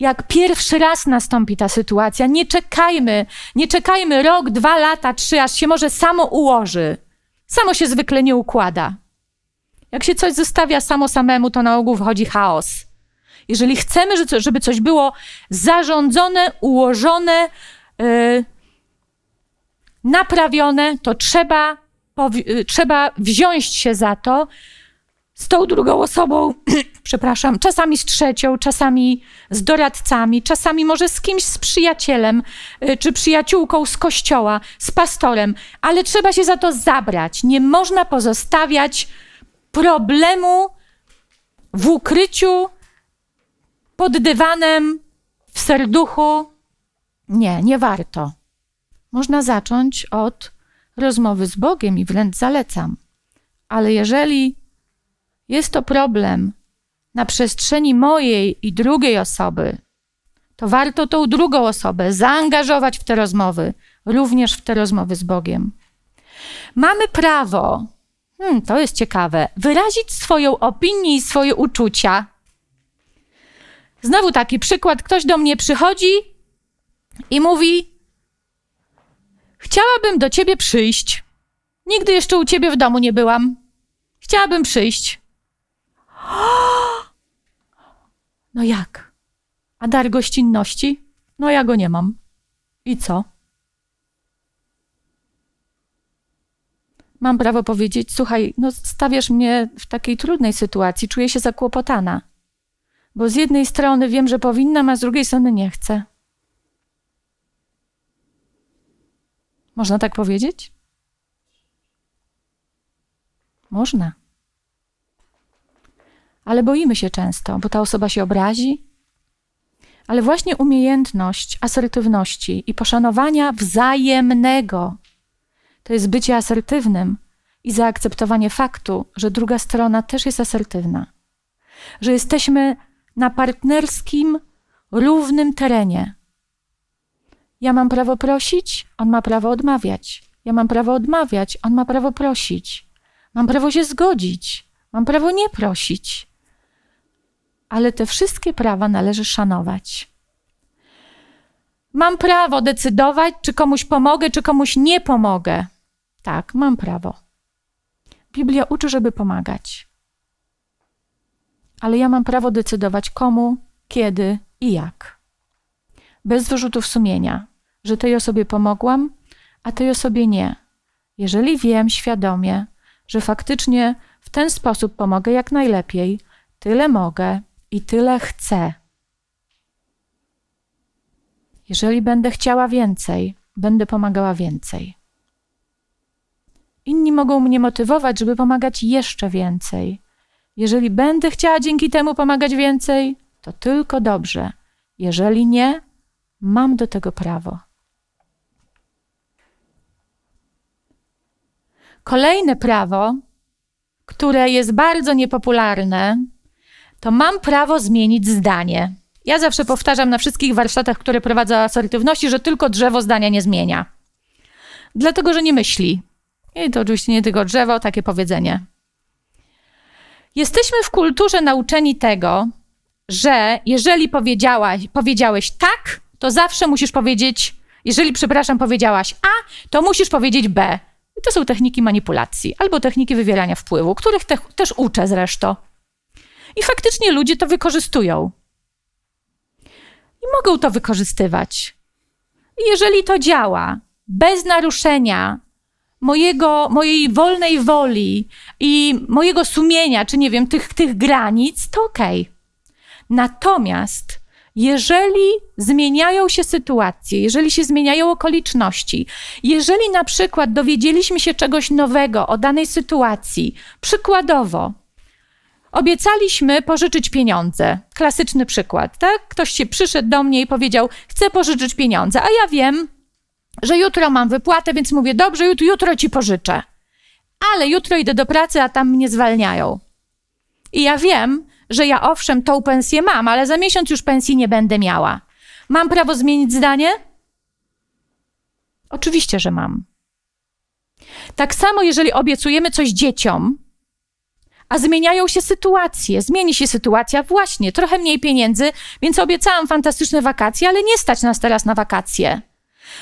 Jak pierwszy raz nastąpi ta sytuacja, nie czekajmy, nie czekajmy rok, dwa lata, trzy, aż się może samo ułoży. Samo się zwykle nie układa. Jak się coś zostawia samo samemu, to na ogół wchodzi chaos. Jeżeli chcemy, żeby coś było zarządzone, ułożone, yy, naprawione, to trzeba, y, trzeba wziąć się za to, z tą drugą osobą, przepraszam, czasami z trzecią, czasami z doradcami, czasami może z kimś, z przyjacielem y, czy przyjaciółką z kościoła, z pastorem, ale trzeba się za to zabrać. Nie można pozostawiać problemu w ukryciu, pod dywanem, w serduchu. Nie, nie warto. Można zacząć od rozmowy z Bogiem i wręcz zalecam. Ale jeżeli jest to problem na przestrzeni mojej i drugiej osoby, to warto tą drugą osobę zaangażować w te rozmowy, również w te rozmowy z Bogiem. Mamy prawo, hmm, to jest ciekawe, wyrazić swoją opinię i swoje uczucia. Znowu taki przykład: ktoś do mnie przychodzi i mówi: Chciałabym do ciebie przyjść. Nigdy jeszcze u ciebie w domu nie byłam. Chciałabym przyjść. No jak? A dar gościnności? No ja go nie mam. I co? Mam prawo powiedzieć, słuchaj, no stawiasz mnie w takiej trudnej sytuacji, czuję się zakłopotana. Bo z jednej strony wiem, że powinnam, a z drugiej strony nie chcę. Można tak powiedzieć? Można ale boimy się często, bo ta osoba się obrazi. Ale właśnie umiejętność asertywności i poszanowania wzajemnego to jest bycie asertywnym i zaakceptowanie faktu, że druga strona też jest asertywna, że jesteśmy na partnerskim, równym terenie. Ja mam prawo prosić, on ma prawo odmawiać. Ja mam prawo odmawiać, on ma prawo prosić. Mam prawo się zgodzić, mam prawo nie prosić ale te wszystkie prawa należy szanować. Mam prawo decydować, czy komuś pomogę, czy komuś nie pomogę. Tak, mam prawo. Biblia uczy, żeby pomagać. Ale ja mam prawo decydować komu, kiedy i jak. Bez wyrzutów sumienia, że tej osobie pomogłam, a tej osobie nie. Jeżeli wiem świadomie, że faktycznie w ten sposób pomogę jak najlepiej, tyle mogę, i tyle chcę. Jeżeli będę chciała więcej, będę pomagała więcej. Inni mogą mnie motywować, żeby pomagać jeszcze więcej. Jeżeli będę chciała dzięki temu pomagać więcej, to tylko dobrze. Jeżeli nie, mam do tego prawo. Kolejne prawo, które jest bardzo niepopularne, to mam prawo zmienić zdanie. Ja zawsze powtarzam na wszystkich warsztatach, które prowadzę o asertywności, że tylko drzewo zdania nie zmienia. Dlatego, że nie myśli. I to oczywiście nie tylko drzewo, takie powiedzenie. Jesteśmy w kulturze nauczeni tego, że jeżeli powiedziałaś, powiedziałeś tak, to zawsze musisz powiedzieć, jeżeli, przepraszam, powiedziałaś A, to musisz powiedzieć B. I to są techniki manipulacji albo techniki wywierania wpływu, których te, też uczę zresztą. I faktycznie ludzie to wykorzystują. I mogą to wykorzystywać. I jeżeli to działa bez naruszenia mojego, mojej wolnej woli i mojego sumienia, czy nie wiem, tych, tych granic, to okej. Okay. Natomiast jeżeli zmieniają się sytuacje, jeżeli się zmieniają okoliczności, jeżeli na przykład dowiedzieliśmy się czegoś nowego o danej sytuacji, przykładowo, Obiecaliśmy pożyczyć pieniądze. Klasyczny przykład, tak? Ktoś się przyszedł do mnie i powiedział: Chcę pożyczyć pieniądze, a ja wiem, że jutro mam wypłatę, więc mówię: Dobrze, jutro ci pożyczę. Ale jutro idę do pracy, a tam mnie zwalniają. I ja wiem, że ja owszem, tą pensję mam, ale za miesiąc już pensji nie będę miała. Mam prawo zmienić zdanie? Oczywiście, że mam. Tak samo, jeżeli obiecujemy coś dzieciom, a zmieniają się sytuacje. Zmieni się sytuacja, właśnie, trochę mniej pieniędzy, więc obiecałam fantastyczne wakacje, ale nie stać nas teraz na wakacje.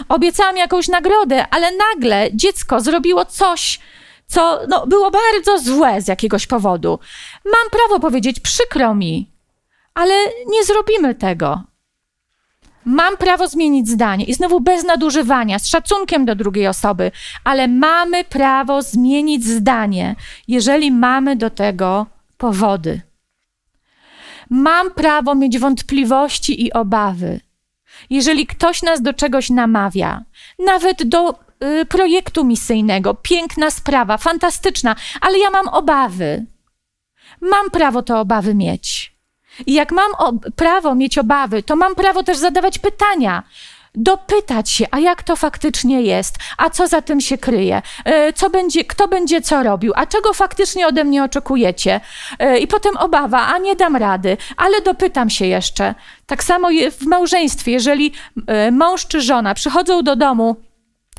Obiecałam jakąś nagrodę, ale nagle dziecko zrobiło coś, co no, było bardzo złe z jakiegoś powodu. Mam prawo powiedzieć, przykro mi, ale nie zrobimy tego. Mam prawo zmienić zdanie i znowu bez nadużywania, z szacunkiem do drugiej osoby, ale mamy prawo zmienić zdanie, jeżeli mamy do tego powody. Mam prawo mieć wątpliwości i obawy. Jeżeli ktoś nas do czegoś namawia, nawet do y, projektu misyjnego, piękna sprawa, fantastyczna, ale ja mam obawy. Mam prawo te obawy mieć. I jak mam prawo mieć obawy, to mam prawo też zadawać pytania. Dopytać się, a jak to faktycznie jest, a co za tym się kryje, e, co będzie, kto będzie co robił, a czego faktycznie ode mnie oczekujecie. E, I potem obawa, a nie dam rady, ale dopytam się jeszcze. Tak samo w małżeństwie, jeżeli e, mąż czy żona przychodzą do domu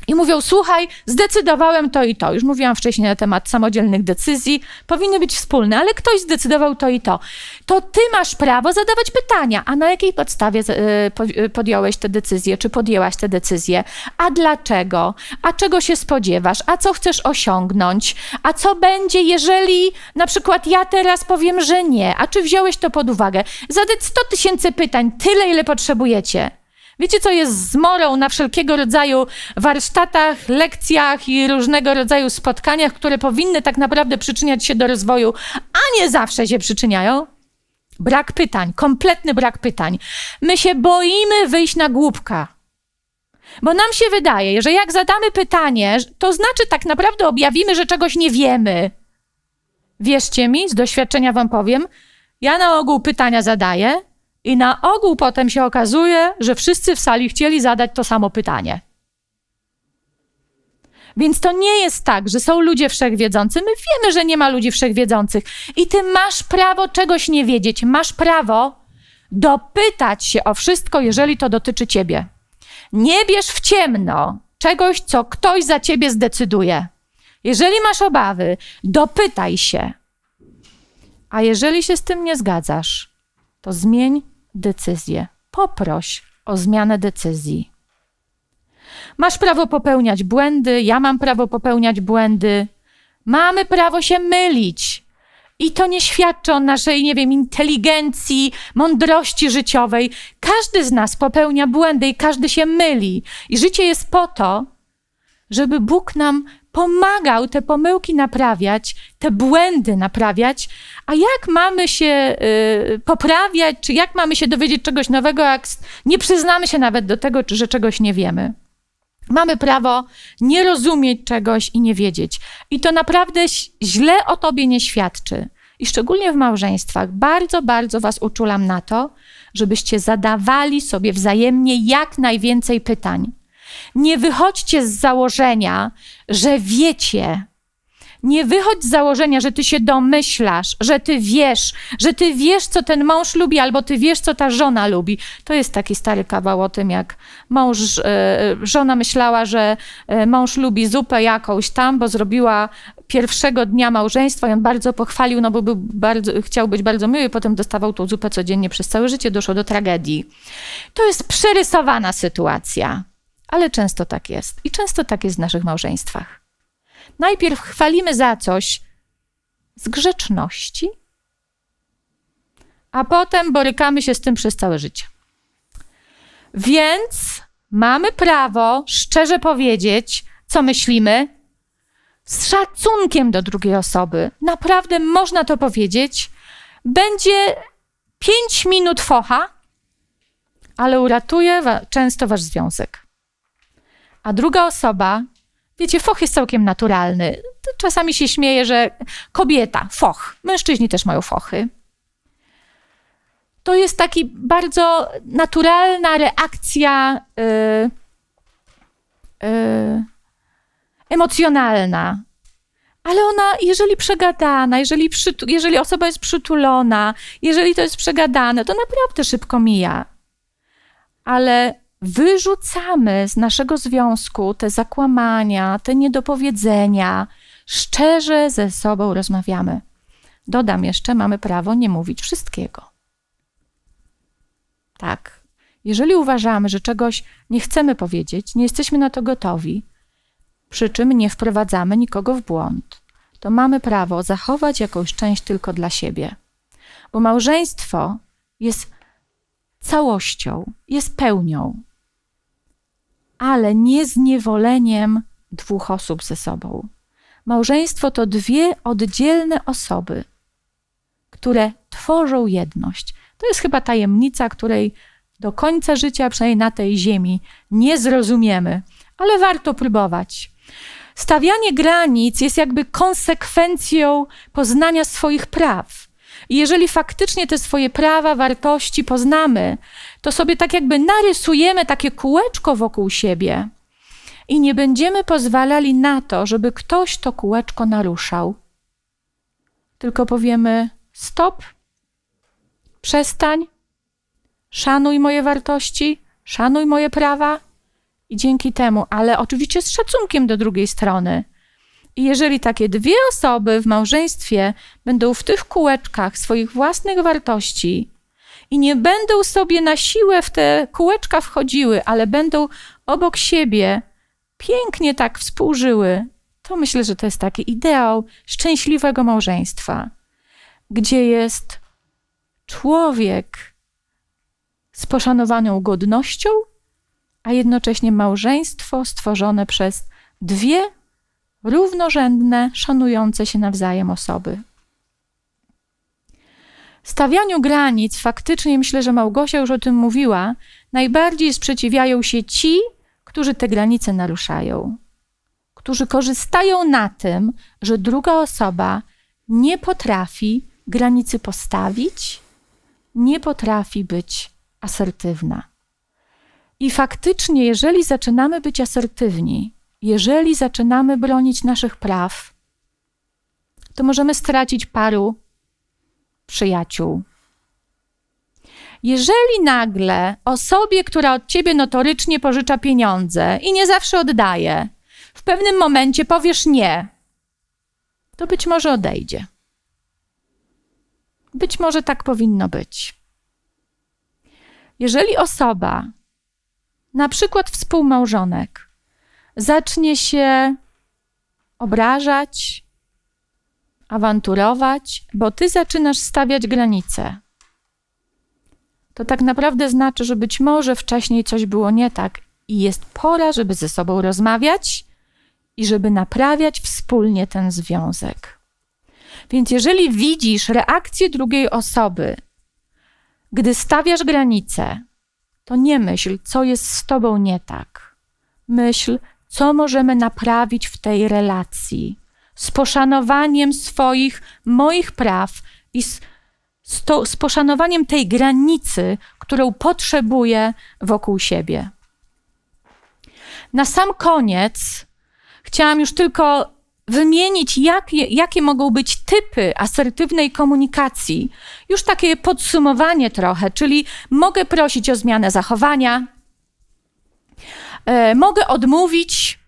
i mówią: Słuchaj, zdecydowałem to i to. Już mówiłam wcześniej na temat samodzielnych decyzji, powinny być wspólne, ale ktoś zdecydował to i to. To ty masz prawo zadawać pytania, a na jakiej podstawie e, e, podjąłeś te decyzje, czy podjęłaś te decyzje? a dlaczego, a czego się spodziewasz, a co chcesz osiągnąć, a co będzie, jeżeli na przykład ja teraz powiem, że nie, a czy wziąłeś to pod uwagę. Zadać 100 tysięcy pytań, tyle ile potrzebujecie. Wiecie, co jest zmorą na wszelkiego rodzaju warsztatach, lekcjach i różnego rodzaju spotkaniach, które powinny tak naprawdę przyczyniać się do rozwoju, a nie zawsze się przyczyniają? Brak pytań, kompletny brak pytań. My się boimy wyjść na głupka. Bo nam się wydaje, że jak zadamy pytanie, to znaczy tak naprawdę objawimy, że czegoś nie wiemy. Wierzcie mi, z doświadczenia wam powiem, ja na ogół pytania zadaję, i na ogół potem się okazuje, że wszyscy w sali chcieli zadać to samo pytanie. Więc to nie jest tak, że są ludzie wszechwiedzący. My wiemy, że nie ma ludzi wszechwiedzących. I ty masz prawo czegoś nie wiedzieć. Masz prawo dopytać się o wszystko, jeżeli to dotyczy ciebie. Nie bierz w ciemno czegoś, co ktoś za ciebie zdecyduje. Jeżeli masz obawy, dopytaj się. A jeżeli się z tym nie zgadzasz, to zmień decyzję. Poproś o zmianę decyzji. Masz prawo popełniać błędy, ja mam prawo popełniać błędy. Mamy prawo się mylić. I to nie świadczy o naszej, nie wiem, inteligencji, mądrości życiowej. Każdy z nas popełnia błędy i każdy się myli. I życie jest po to, żeby Bóg nam pomagał te pomyłki naprawiać, te błędy naprawiać, a jak mamy się y, poprawiać, czy jak mamy się dowiedzieć czegoś nowego, jak nie przyznamy się nawet do tego, że czegoś nie wiemy. Mamy prawo nie rozumieć czegoś i nie wiedzieć. I to naprawdę źle o tobie nie świadczy. I szczególnie w małżeństwach bardzo, bardzo was uczulam na to, żebyście zadawali sobie wzajemnie jak najwięcej pytań nie wychodźcie z założenia, że wiecie. Nie wychodź z założenia, że ty się domyślasz, że ty wiesz, że ty wiesz, co ten mąż lubi, albo ty wiesz, co ta żona lubi. To jest taki stary kawał o tym, jak mąż, e, żona myślała, że e, mąż lubi zupę jakąś tam, bo zrobiła pierwszego dnia małżeństwa i on bardzo pochwalił, no bo był bardzo, chciał być bardzo miły, potem dostawał tą zupę codziennie przez całe życie, doszło do tragedii. To jest przerysowana sytuacja ale często tak jest. I często tak jest w naszych małżeństwach. Najpierw chwalimy za coś z grzeczności, a potem borykamy się z tym przez całe życie. Więc mamy prawo szczerze powiedzieć, co myślimy, z szacunkiem do drugiej osoby. Naprawdę można to powiedzieć. Będzie pięć minut focha, ale uratuje wa często wasz związek a druga osoba, wiecie, foch jest całkiem naturalny. Czasami się śmieje, że kobieta, foch, mężczyźni też mają fochy. To jest taki bardzo naturalna reakcja yy, yy, emocjonalna ale ona, jeżeli przegadana, jeżeli, przytu- jeżeli, osoba jest przytulona, jeżeli to jest przegadane, to naprawdę szybko mija. Ale wyrzucamy z naszego związku te zakłamania, te niedopowiedzenia, szczerze ze sobą rozmawiamy. Dodam jeszcze, mamy prawo nie mówić wszystkiego. Tak. Jeżeli uważamy, że czegoś nie chcemy powiedzieć, nie jesteśmy na to gotowi, przy czym nie wprowadzamy nikogo w błąd, to mamy prawo zachować jakąś część tylko dla siebie. Bo małżeństwo jest całością, jest pełnią ale nie zniewoleniem dwóch osób ze sobą. Małżeństwo to dwie oddzielne osoby, które tworzą jedność. To jest chyba tajemnica, której do końca życia, przynajmniej na tej ziemi, nie zrozumiemy, ale warto próbować. Stawianie granic jest jakby konsekwencją poznania swoich praw. I jeżeli faktycznie te swoje prawa, wartości poznamy, to sobie tak jakby narysujemy takie kółeczko wokół siebie i nie będziemy pozwalali na to, żeby ktoś to kółeczko naruszał. Tylko powiemy: stop, przestań, szanuj moje wartości, szanuj moje prawa. I dzięki temu, ale oczywiście z szacunkiem do drugiej strony i jeżeli takie dwie osoby w małżeństwie będą w tych kółeczkach swoich własnych wartości i nie będą sobie na siłę w te kółeczka wchodziły, ale będą obok siebie pięknie tak współżyły, to myślę, że to jest taki ideał szczęśliwego małżeństwa, gdzie jest człowiek z poszanowaną godnością, a jednocześnie małżeństwo stworzone przez dwie równorzędne, szanujące się nawzajem osoby. Stawianiu granic, faktycznie myślę, że Małgosia już o tym mówiła, najbardziej sprzeciwiają się ci, którzy te granice naruszają, którzy korzystają na tym, że druga osoba nie potrafi granicy postawić, nie potrafi być asertywna. I faktycznie, jeżeli zaczynamy być asertywni, jeżeli zaczynamy bronić naszych praw, to możemy stracić paru przyjaciół. Jeżeli nagle osobie, która od ciebie notorycznie pożycza pieniądze i nie zawsze oddaje, w pewnym momencie powiesz nie, to być może odejdzie. Być może tak powinno być. Jeżeli osoba, na przykład współmałżonek, zacznie się obrażać, awanturować, bo ty zaczynasz stawiać granice. To tak naprawdę znaczy, że być może wcześniej coś było nie tak i jest pora, żeby ze sobą rozmawiać i żeby naprawiać wspólnie ten związek. Więc jeżeli widzisz reakcję drugiej osoby, gdy stawiasz granice, to nie myśl, co jest z tobą nie tak. Myśl, co możemy naprawić w tej relacji z poszanowaniem swoich, moich praw i z, z, to, z poszanowaniem tej granicy, którą potrzebuję wokół siebie. Na sam koniec chciałam już tylko wymienić, jakie, jakie mogą być typy asertywnej komunikacji. Już takie podsumowanie trochę, czyli mogę prosić o zmianę zachowania, E, mogę odmówić,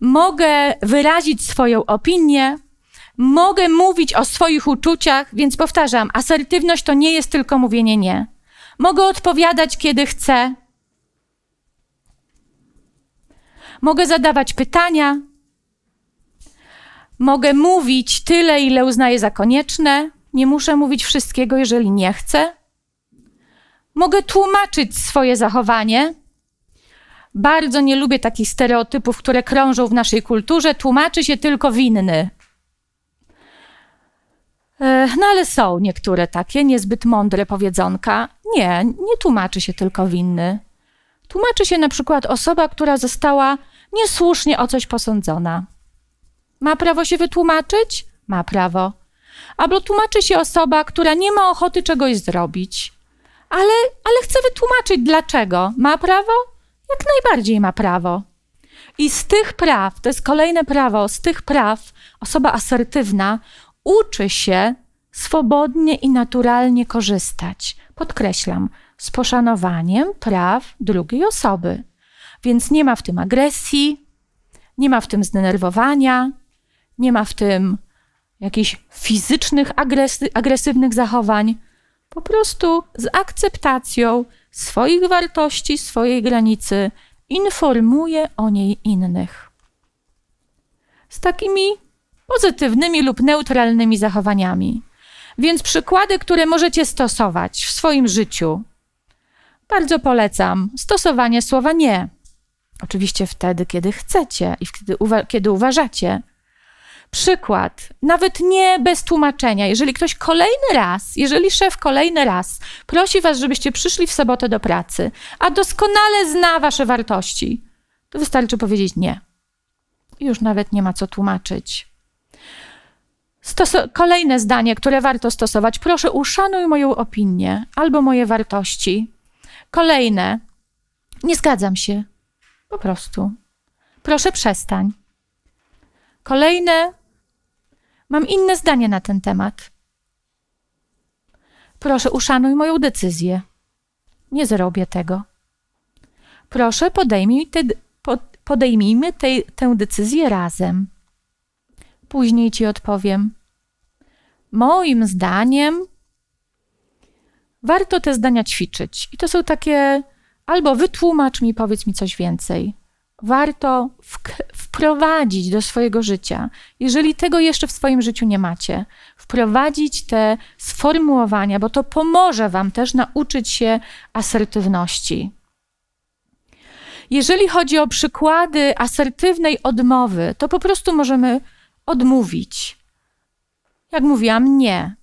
mogę wyrazić swoją opinię, mogę mówić o swoich uczuciach, więc powtarzam, asertywność to nie jest tylko mówienie nie. Mogę odpowiadać, kiedy chcę. Mogę zadawać pytania. Mogę mówić tyle, ile uznaję za konieczne. Nie muszę mówić wszystkiego, jeżeli nie chcę mogę tłumaczyć swoje zachowanie. Bardzo nie lubię takich stereotypów, które krążą w naszej kulturze. Tłumaczy się tylko winny. E, no ale są niektóre takie niezbyt mądre powiedzonka. Nie, nie tłumaczy się tylko winny. Tłumaczy się na przykład osoba, która została niesłusznie o coś posądzona. Ma prawo się wytłumaczyć? Ma prawo. Albo tłumaczy się osoba, która nie ma ochoty czegoś zrobić ale, ale chcę wytłumaczyć dlaczego. Ma prawo? Jak najbardziej ma prawo. I z tych praw, to jest kolejne prawo, z tych praw osoba asertywna uczy się swobodnie i naturalnie korzystać. Podkreślam, z poszanowaniem praw drugiej osoby. Więc nie ma w tym agresji, nie ma w tym zdenerwowania, nie ma w tym jakichś fizycznych, agresy, agresywnych zachowań po prostu z akceptacją swoich wartości, swojej granicy, informuje o niej innych. Z takimi pozytywnymi lub neutralnymi zachowaniami. Więc przykłady, które możecie stosować w swoim życiu. Bardzo polecam stosowanie słowa nie. Oczywiście wtedy, kiedy chcecie i kiedy, uwa kiedy uważacie, przykład, nawet nie bez tłumaczenia, jeżeli ktoś kolejny raz, jeżeli szef kolejny raz prosi was, żebyście przyszli w sobotę do pracy, a doskonale zna wasze wartości, to wystarczy powiedzieć nie. Już nawet nie ma co tłumaczyć. Stosu- kolejne zdanie, które warto stosować. Proszę, uszanuj moją opinię albo moje wartości. Kolejne. Nie zgadzam się. Po prostu. Proszę, przestań. Kolejne Mam inne zdanie na ten temat. Proszę, uszanuj moją decyzję. Nie zrobię tego. Proszę, podejmij te, podejmijmy te, tę decyzję razem. Później ci odpowiem. Moim zdaniem warto te zdania ćwiczyć. I to są takie albo wytłumacz mi, powiedz mi coś więcej warto wprowadzić do swojego życia, jeżeli tego jeszcze w swoim życiu nie macie, wprowadzić te sformułowania, bo to pomoże Wam też nauczyć się asertywności. Jeżeli chodzi o przykłady asertywnej odmowy, to po prostu możemy odmówić. Jak mówiłam, nie.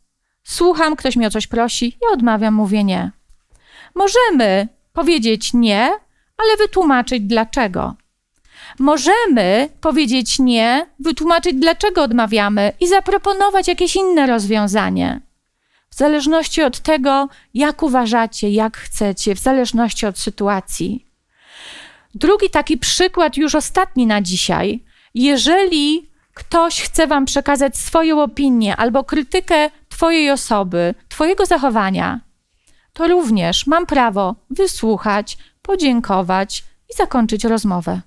Słucham, ktoś mnie o coś prosi, ja odmawiam, mówię nie. Możemy powiedzieć nie, ale wytłumaczyć dlaczego możemy powiedzieć nie, wytłumaczyć dlaczego odmawiamy i zaproponować jakieś inne rozwiązanie. W zależności od tego, jak uważacie, jak chcecie, w zależności od sytuacji. Drugi taki przykład, już ostatni na dzisiaj. Jeżeli ktoś chce wam przekazać swoją opinię albo krytykę twojej osoby, twojego zachowania, to również mam prawo wysłuchać, podziękować i zakończyć rozmowę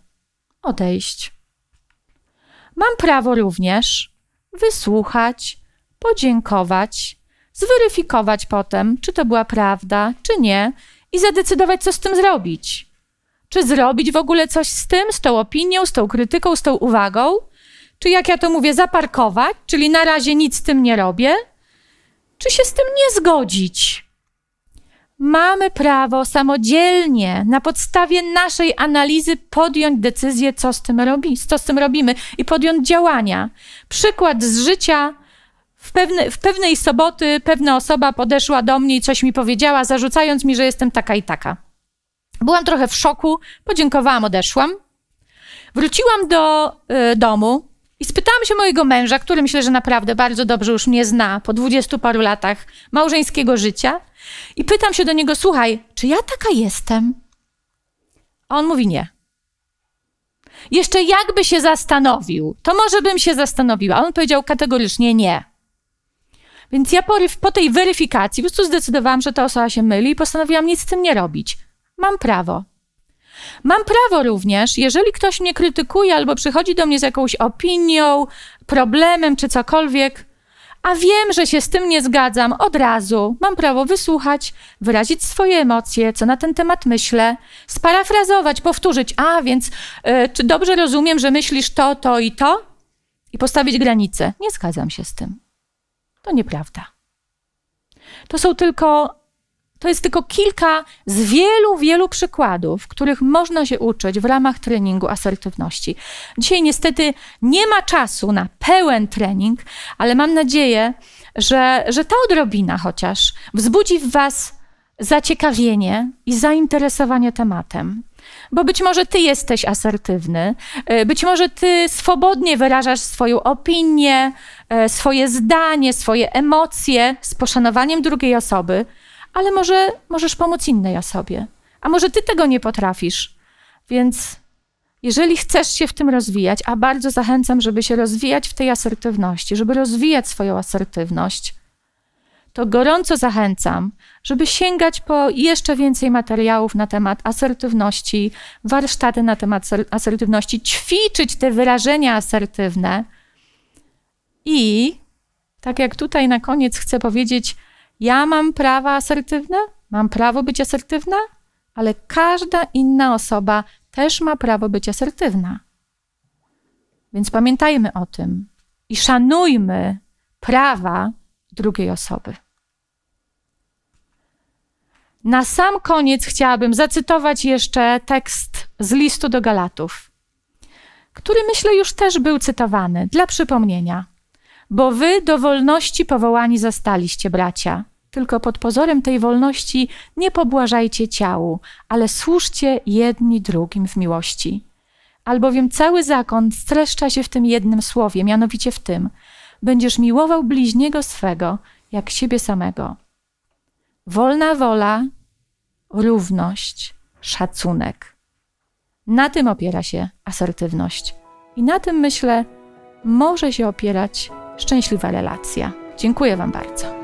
odejść. Mam prawo również wysłuchać, podziękować, zweryfikować potem, czy to była prawda, czy nie, i zadecydować, co z tym zrobić. Czy zrobić w ogóle coś z tym, z tą opinią, z tą krytyką, z tą uwagą? Czy jak ja to mówię, zaparkować, czyli na razie nic z tym nie robię? Czy się z tym nie zgodzić? mamy prawo samodzielnie, na podstawie naszej analizy, podjąć decyzję, co z tym, robi, co z tym robimy i podjąć działania. Przykład z życia. W, pewne, w pewnej soboty pewna osoba podeszła do mnie i coś mi powiedziała, zarzucając mi, że jestem taka i taka. Byłam trochę w szoku, podziękowałam, odeszłam. Wróciłam do y, domu i spytałam się mojego męża, który myślę, że naprawdę bardzo dobrze już mnie zna po dwudziestu paru latach małżeńskiego życia – i pytam się do niego, słuchaj, czy ja taka jestem? A on mówi nie. Jeszcze jakby się zastanowił, to może bym się zastanowiła. A on powiedział kategorycznie nie. Więc ja po, po tej weryfikacji po prostu zdecydowałam, że ta osoba się myli i postanowiłam nic z tym nie robić. Mam prawo. Mam prawo również, jeżeli ktoś mnie krytykuje albo przychodzi do mnie z jakąś opinią, problemem czy cokolwiek, a wiem, że się z tym nie zgadzam od razu. Mam prawo wysłuchać, wyrazić swoje emocje, co na ten temat myślę, sparafrazować, powtórzyć. A więc, y, czy dobrze rozumiem, że myślisz to, to i to? I postawić granice. Nie zgadzam się z tym. To nieprawda. To są tylko to jest tylko kilka z wielu, wielu przykładów, których można się uczyć w ramach treningu asertywności. Dzisiaj niestety nie ma czasu na pełen trening, ale mam nadzieję, że, że ta odrobina chociaż wzbudzi w Was zaciekawienie i zainteresowanie tematem. Bo być może ty jesteś asertywny, y, być może ty swobodnie wyrażasz swoją opinię, y, swoje zdanie, swoje emocje z poszanowaniem drugiej osoby, ale może możesz pomóc innej osobie. A może ty tego nie potrafisz. Więc jeżeli chcesz się w tym rozwijać, a bardzo zachęcam, żeby się rozwijać w tej asertywności, żeby rozwijać swoją asertywność, to gorąco zachęcam, żeby sięgać po jeszcze więcej materiałów na temat asertywności, warsztaty na temat asertywności, ćwiczyć te wyrażenia asertywne i, tak jak tutaj na koniec chcę powiedzieć, ja mam prawa asertywne, mam prawo być asertywna, ale każda inna osoba też ma prawo być asertywna. Więc pamiętajmy o tym i szanujmy prawa drugiej osoby. Na sam koniec chciałabym zacytować jeszcze tekst z listu do Galatów, który myślę już też był cytowany dla przypomnienia bo wy do wolności powołani zostaliście, bracia. Tylko pod pozorem tej wolności nie pobłażajcie ciału, ale służcie jedni drugim w miłości. Albowiem cały zakon streszcza się w tym jednym słowie, mianowicie w tym: będziesz miłował bliźniego swego jak siebie samego. Wolna wola, równość, szacunek. Na tym opiera się asertywność. I na tym myślę, może się opierać szczęśliwa relacja. Dziękuję Wam bardzo.